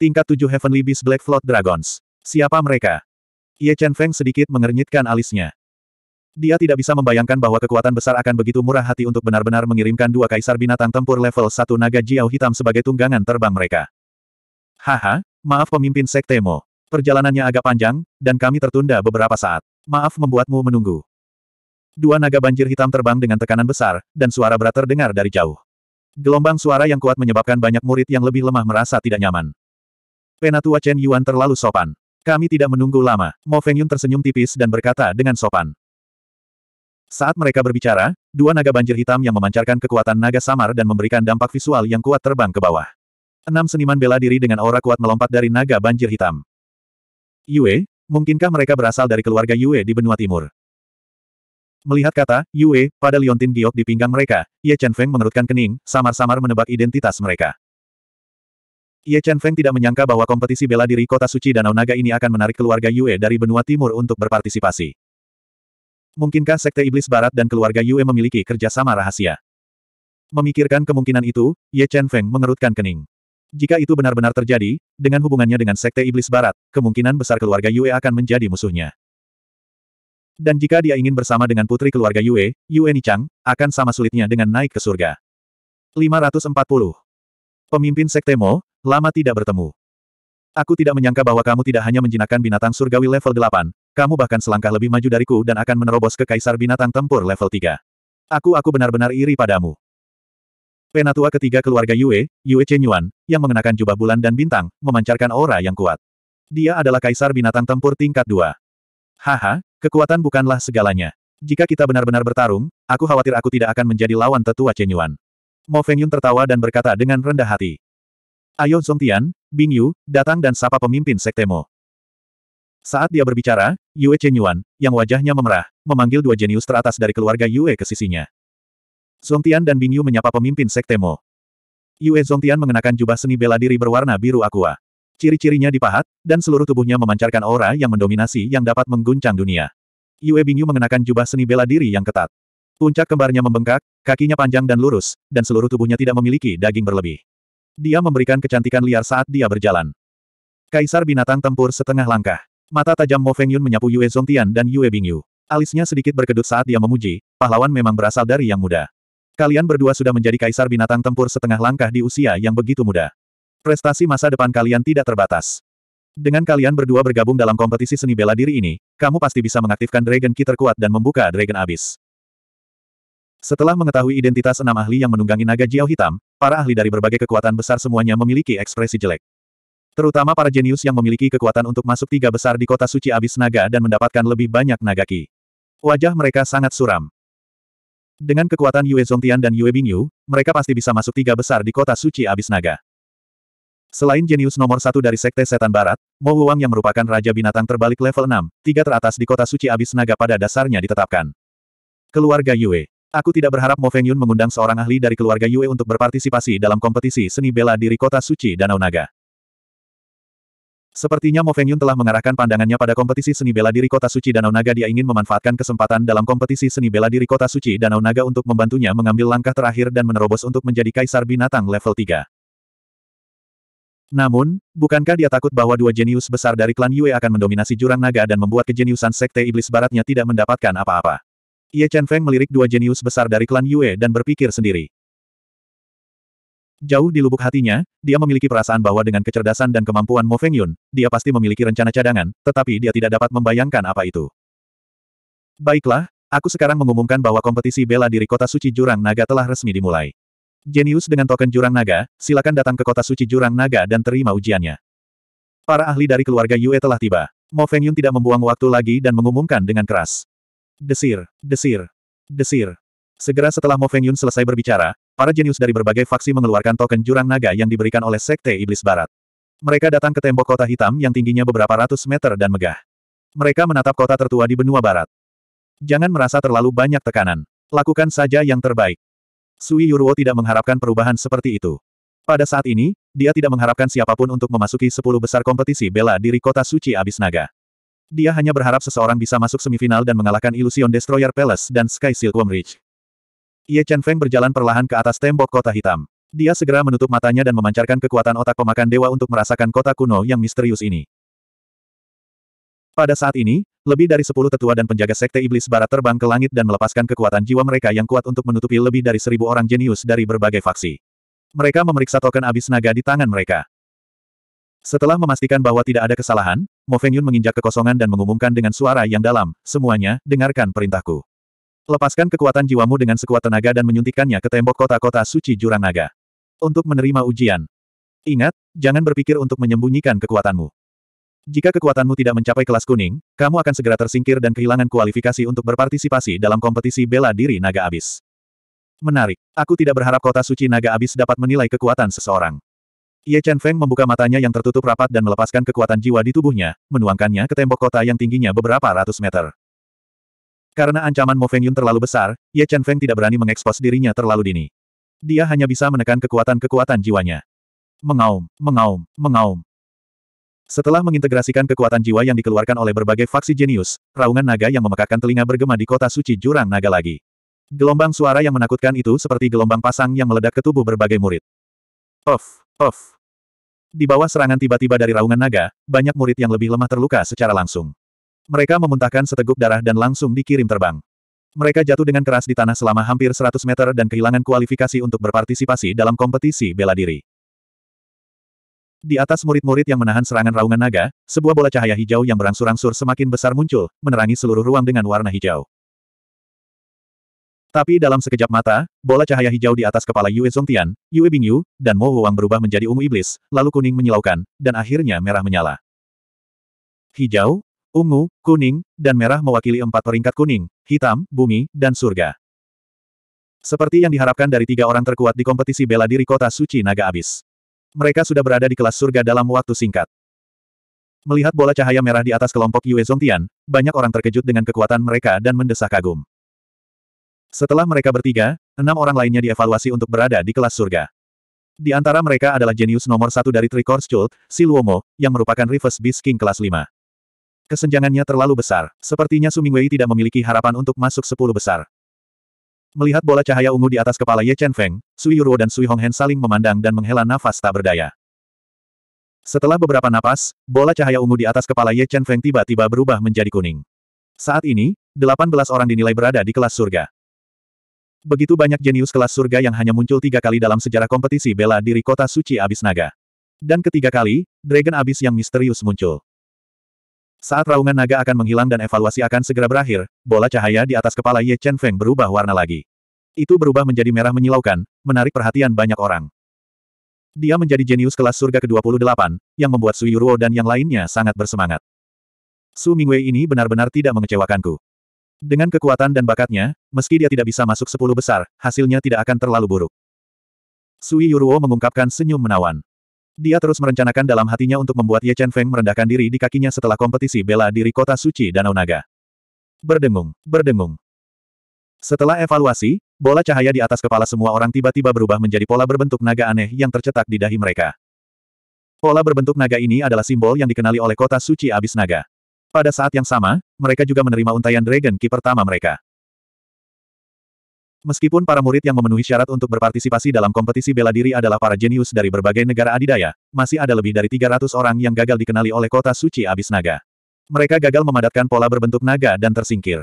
Tingkat 7 Heavenly Beast Black Flood Dragons. Siapa mereka? Ye Chen Feng sedikit mengernyitkan alisnya. Dia tidak bisa membayangkan bahwa kekuatan besar akan begitu murah hati untuk benar-benar mengirimkan dua kaisar binatang tempur level 1 naga Jiao hitam sebagai tunggangan terbang mereka. Haha, maaf pemimpin sekte Mo. Perjalanannya agak panjang, dan kami tertunda beberapa saat. Maaf membuatmu menunggu. Dua naga banjir hitam terbang dengan tekanan besar, dan suara berat terdengar dari jauh. Gelombang suara yang kuat menyebabkan banyak murid yang lebih lemah merasa tidak nyaman. Penatua Chen Yuan terlalu sopan. Kami tidak menunggu lama. Mo Feng Yun tersenyum tipis dan berkata dengan sopan. Saat mereka berbicara, dua naga banjir hitam yang memancarkan kekuatan naga samar dan memberikan dampak visual yang kuat terbang ke bawah. Enam seniman bela diri dengan aura kuat melompat dari naga banjir hitam. Yue, mungkinkah mereka berasal dari keluarga Yue di benua timur? Melihat kata, Yue, pada liontin giok di pinggang mereka, Ye Chen Feng mengerutkan kening, samar-samar menebak identitas mereka. Ye Chen Feng tidak menyangka bahwa kompetisi bela diri kota suci Danau Naga ini akan menarik keluarga Yue dari benua timur untuk berpartisipasi. Mungkinkah Sekte Iblis Barat dan keluarga Yue memiliki kerjasama rahasia? Memikirkan kemungkinan itu, Ye Chen Feng mengerutkan kening. Jika itu benar-benar terjadi, dengan hubungannya dengan Sekte Iblis Barat, kemungkinan besar keluarga Yue akan menjadi musuhnya. Dan jika dia ingin bersama dengan putri keluarga Yue, Yue Nichang, akan sama sulitnya dengan naik ke surga. 540. Pemimpin Sekte Mo, lama tidak bertemu. Aku tidak menyangka bahwa kamu tidak hanya menjinakkan binatang surgawi level 8, kamu bahkan selangkah lebih maju dariku dan akan menerobos ke kaisar binatang tempur level 3. Aku aku benar-benar iri padamu. Penatua ketiga keluarga Yue, Yue Chenyuan, yang mengenakan jubah bulan dan bintang, memancarkan aura yang kuat. Dia adalah kaisar binatang tempur tingkat 2. Haha, kekuatan bukanlah segalanya. Jika kita benar-benar bertarung, aku khawatir aku tidak akan menjadi lawan tetua Chen Yuan. Mo Feng Yun tertawa dan berkata dengan rendah hati. Ayo Tian, Bing Yu, datang dan sapa pemimpin sekte Mo. Saat dia berbicara, Yue Chen Yuan, yang wajahnya memerah, memanggil dua jenius teratas dari keluarga Yue ke sisinya. Tian dan Bing Yu menyapa pemimpin sekte Mo. Yue Tian mengenakan jubah seni bela diri berwarna biru aqua. Ciri-cirinya dipahat, dan seluruh tubuhnya memancarkan aura yang mendominasi yang dapat mengguncang dunia. Yue Bingyu mengenakan jubah seni bela diri yang ketat. Puncak kembarnya membengkak, kakinya panjang dan lurus, dan seluruh tubuhnya tidak memiliki daging berlebih. Dia memberikan kecantikan liar saat dia berjalan. Kaisar binatang tempur setengah langkah. Mata tajam Mo Feng Yun menyapu Yue Zongtian dan Yue Bingyu. Alisnya sedikit berkedut saat dia memuji, pahlawan memang berasal dari yang muda. Kalian berdua sudah menjadi kaisar binatang tempur setengah langkah di usia yang begitu muda. Prestasi masa depan kalian tidak terbatas. Dengan kalian berdua bergabung dalam kompetisi seni bela diri ini, kamu pasti bisa mengaktifkan Dragon Key terkuat dan membuka Dragon Abyss. Setelah mengetahui identitas enam ahli yang menunggangi naga Jiao Hitam, para ahli dari berbagai kekuatan besar semuanya memiliki ekspresi jelek. Terutama para jenius yang memiliki kekuatan untuk masuk tiga besar di kota suci Abyss Naga dan mendapatkan lebih banyak naga Ki. Wajah mereka sangat suram. Dengan kekuatan Yue Zongtian dan Yue Bingyu, mereka pasti bisa masuk tiga besar di kota suci Abyss Naga. Selain jenius nomor satu dari Sekte Setan Barat, Mo Wang yang merupakan Raja Binatang terbalik level 6, tiga teratas di kota suci abis naga pada dasarnya ditetapkan. Keluarga Yue. Aku tidak berharap Mo Feng Yun mengundang seorang ahli dari keluarga Yue untuk berpartisipasi dalam kompetisi seni bela diri kota suci Danau Naga. Sepertinya Mo Feng Yun telah mengarahkan pandangannya pada kompetisi seni bela diri kota suci Danau Naga dia ingin memanfaatkan kesempatan dalam kompetisi seni bela diri kota suci Danau Naga untuk membantunya mengambil langkah terakhir dan menerobos untuk menjadi kaisar binatang level 3. Namun, bukankah dia takut bahwa dua jenius besar dari klan Yue akan mendominasi jurang naga dan membuat kejeniusan sekte iblis baratnya tidak mendapatkan apa-apa? Ye Chen Feng melirik dua jenius besar dari klan Yue dan berpikir sendiri. Jauh di lubuk hatinya, dia memiliki perasaan bahwa dengan kecerdasan dan kemampuan Mo Feng Yun, dia pasti memiliki rencana cadangan, tetapi dia tidak dapat membayangkan apa itu. Baiklah, aku sekarang mengumumkan bahwa kompetisi bela diri kota suci jurang naga telah resmi dimulai. Jenius dengan token Jurang Naga, silakan datang ke kota suci Jurang Naga dan terima ujiannya. Para ahli dari keluarga Yue telah tiba. Mo Feng Yun tidak membuang waktu lagi dan mengumumkan dengan keras. Desir, desir, desir. Segera setelah Mo Feng Yun selesai berbicara, para jenius dari berbagai faksi mengeluarkan token Jurang Naga yang diberikan oleh Sekte Iblis Barat. Mereka datang ke tembok kota hitam yang tingginya beberapa ratus meter dan megah. Mereka menatap kota tertua di benua barat. Jangan merasa terlalu banyak tekanan. Lakukan saja yang terbaik. Sui Yuruo tidak mengharapkan perubahan seperti itu. Pada saat ini, dia tidak mengharapkan siapapun untuk memasuki 10 besar kompetisi bela diri kota suci abis naga. Dia hanya berharap seseorang bisa masuk semifinal dan mengalahkan Illusion Destroyer Palace dan Sky Silkworm Ridge. Ye Chen Feng berjalan perlahan ke atas tembok kota hitam. Dia segera menutup matanya dan memancarkan kekuatan otak pemakan dewa untuk merasakan kota kuno yang misterius ini. Pada saat ini, lebih dari sepuluh tetua dan penjaga sekte iblis barat terbang ke langit dan melepaskan kekuatan jiwa mereka yang kuat untuk menutupi lebih dari seribu orang jenius dari berbagai faksi. Mereka memeriksa token abis naga di tangan mereka. Setelah memastikan bahwa tidak ada kesalahan, Mo Fengyun menginjak kekosongan dan mengumumkan dengan suara yang dalam, semuanya, dengarkan perintahku. Lepaskan kekuatan jiwamu dengan sekuat tenaga dan menyuntikkannya ke tembok kota-kota suci jurang naga. Untuk menerima ujian. Ingat, jangan berpikir untuk menyembunyikan kekuatanmu. Jika kekuatanmu tidak mencapai kelas kuning, kamu akan segera tersingkir dan kehilangan kualifikasi untuk berpartisipasi dalam kompetisi bela diri naga abis. Menarik. Aku tidak berharap kota suci naga abis dapat menilai kekuatan seseorang. Ye Chen Feng membuka matanya yang tertutup rapat dan melepaskan kekuatan jiwa di tubuhnya, menuangkannya ke tembok kota yang tingginya beberapa ratus meter. Karena ancaman Mo Feng Yun terlalu besar, Ye Chen Feng tidak berani mengekspos dirinya terlalu dini. Dia hanya bisa menekan kekuatan-kekuatan jiwanya. Mengaum, mengaum, mengaum. Setelah mengintegrasikan kekuatan jiwa yang dikeluarkan oleh berbagai faksi jenius, raungan naga yang memekakkan telinga bergema di kota suci jurang naga lagi. Gelombang suara yang menakutkan itu seperti gelombang pasang yang meledak ke tubuh berbagai murid. Of, of. Di bawah serangan tiba-tiba dari raungan naga, banyak murid yang lebih lemah terluka secara langsung. Mereka memuntahkan seteguk darah dan langsung dikirim terbang. Mereka jatuh dengan keras di tanah selama hampir 100 meter dan kehilangan kualifikasi untuk berpartisipasi dalam kompetisi bela diri. Di atas murid-murid yang menahan serangan raungan naga, sebuah bola cahaya hijau yang berangsur-angsur semakin besar muncul, menerangi seluruh ruang dengan warna hijau. Tapi dalam sekejap mata, bola cahaya hijau di atas kepala Yue Zongtian, Yue Bingyu, dan Mo Huang berubah menjadi ungu iblis, lalu kuning menyilaukan, dan akhirnya merah menyala. Hijau, ungu, kuning, dan merah mewakili empat peringkat kuning, hitam, bumi, dan surga. Seperti yang diharapkan dari tiga orang terkuat di kompetisi bela diri kota suci naga abis. Mereka sudah berada di kelas surga dalam waktu singkat. Melihat bola cahaya merah di atas kelompok Yue Zongtian, banyak orang terkejut dengan kekuatan mereka dan mendesah kagum. Setelah mereka bertiga, enam orang lainnya dievaluasi untuk berada di kelas surga. Di antara mereka adalah jenius nomor satu dari Tricorns Chult, si Luomo, yang merupakan Reverse Beast King kelas 5. Kesenjangannya terlalu besar, sepertinya Sumingwei tidak memiliki harapan untuk masuk sepuluh besar. Melihat bola cahaya ungu di atas kepala Ye Chen Feng, Sui Yuruo dan Sui Honghen saling memandang dan menghela nafas tak berdaya. Setelah beberapa napas, bola cahaya ungu di atas kepala Ye Chen Feng tiba-tiba berubah menjadi kuning. Saat ini, 18 orang dinilai berada di kelas surga. Begitu banyak jenius kelas surga yang hanya muncul tiga kali dalam sejarah kompetisi bela diri kota suci abis naga. Dan ketiga kali, Dragon Abis yang misterius muncul. Saat raungan naga akan menghilang dan evaluasi akan segera berakhir, bola cahaya di atas kepala Ye Chen Feng berubah warna lagi. Itu berubah menjadi merah menyilaukan, menarik perhatian banyak orang. Dia menjadi jenius kelas surga ke-28, yang membuat Su Yuruo dan yang lainnya sangat bersemangat. Su Mingwei ini benar-benar tidak mengecewakanku. Dengan kekuatan dan bakatnya, meski dia tidak bisa masuk 10 besar, hasilnya tidak akan terlalu buruk. Sui Yuruo mengungkapkan senyum menawan. Dia terus merencanakan dalam hatinya untuk membuat Ye Chen Feng merendahkan diri di kakinya setelah kompetisi bela diri kota suci Danau Naga. Berdengung, berdengung. Setelah evaluasi, bola cahaya di atas kepala semua orang tiba-tiba berubah menjadi pola berbentuk naga aneh yang tercetak di dahi mereka. Pola berbentuk naga ini adalah simbol yang dikenali oleh kota suci abis naga. Pada saat yang sama, mereka juga menerima untayan Dragon Ki pertama mereka. Meskipun para murid yang memenuhi syarat untuk berpartisipasi dalam kompetisi bela diri adalah para jenius dari berbagai negara adidaya, masih ada lebih dari 300 orang yang gagal dikenali oleh kota suci abis naga. Mereka gagal memadatkan pola berbentuk naga dan tersingkir.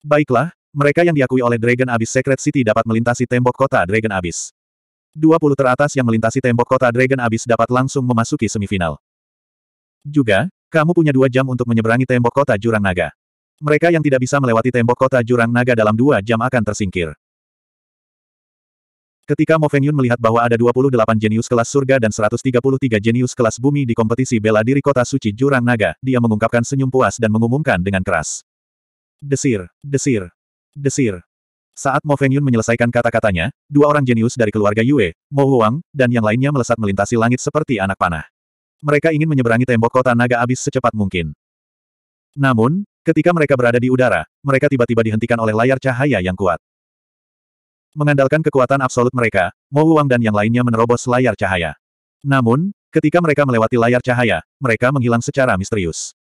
Baiklah, mereka yang diakui oleh Dragon Abyss Secret City dapat melintasi tembok kota Dragon Abyss. 20 teratas yang melintasi tembok kota Dragon Abyss dapat langsung memasuki semifinal. Juga, kamu punya dua jam untuk menyeberangi tembok kota Jurang Naga. Mereka yang tidak bisa melewati tembok kota jurang naga dalam dua jam akan tersingkir. Ketika Mo Fengyun melihat bahwa ada 28 jenius kelas surga dan 133 jenius kelas bumi di kompetisi bela diri kota suci Jurang Naga, dia mengungkapkan senyum puas dan mengumumkan dengan keras. Desir, desir, desir. Saat Mo Fengyun menyelesaikan kata-katanya, dua orang jenius dari keluarga Yue, Mo Huang, dan yang lainnya melesat melintasi langit seperti anak panah. Mereka ingin menyeberangi tembok kota naga abis secepat mungkin. Namun, Ketika mereka berada di udara, mereka tiba-tiba dihentikan oleh layar cahaya yang kuat. Mengandalkan kekuatan absolut mereka, Mo Wang dan yang lainnya menerobos layar cahaya. Namun, ketika mereka melewati layar cahaya, mereka menghilang secara misterius.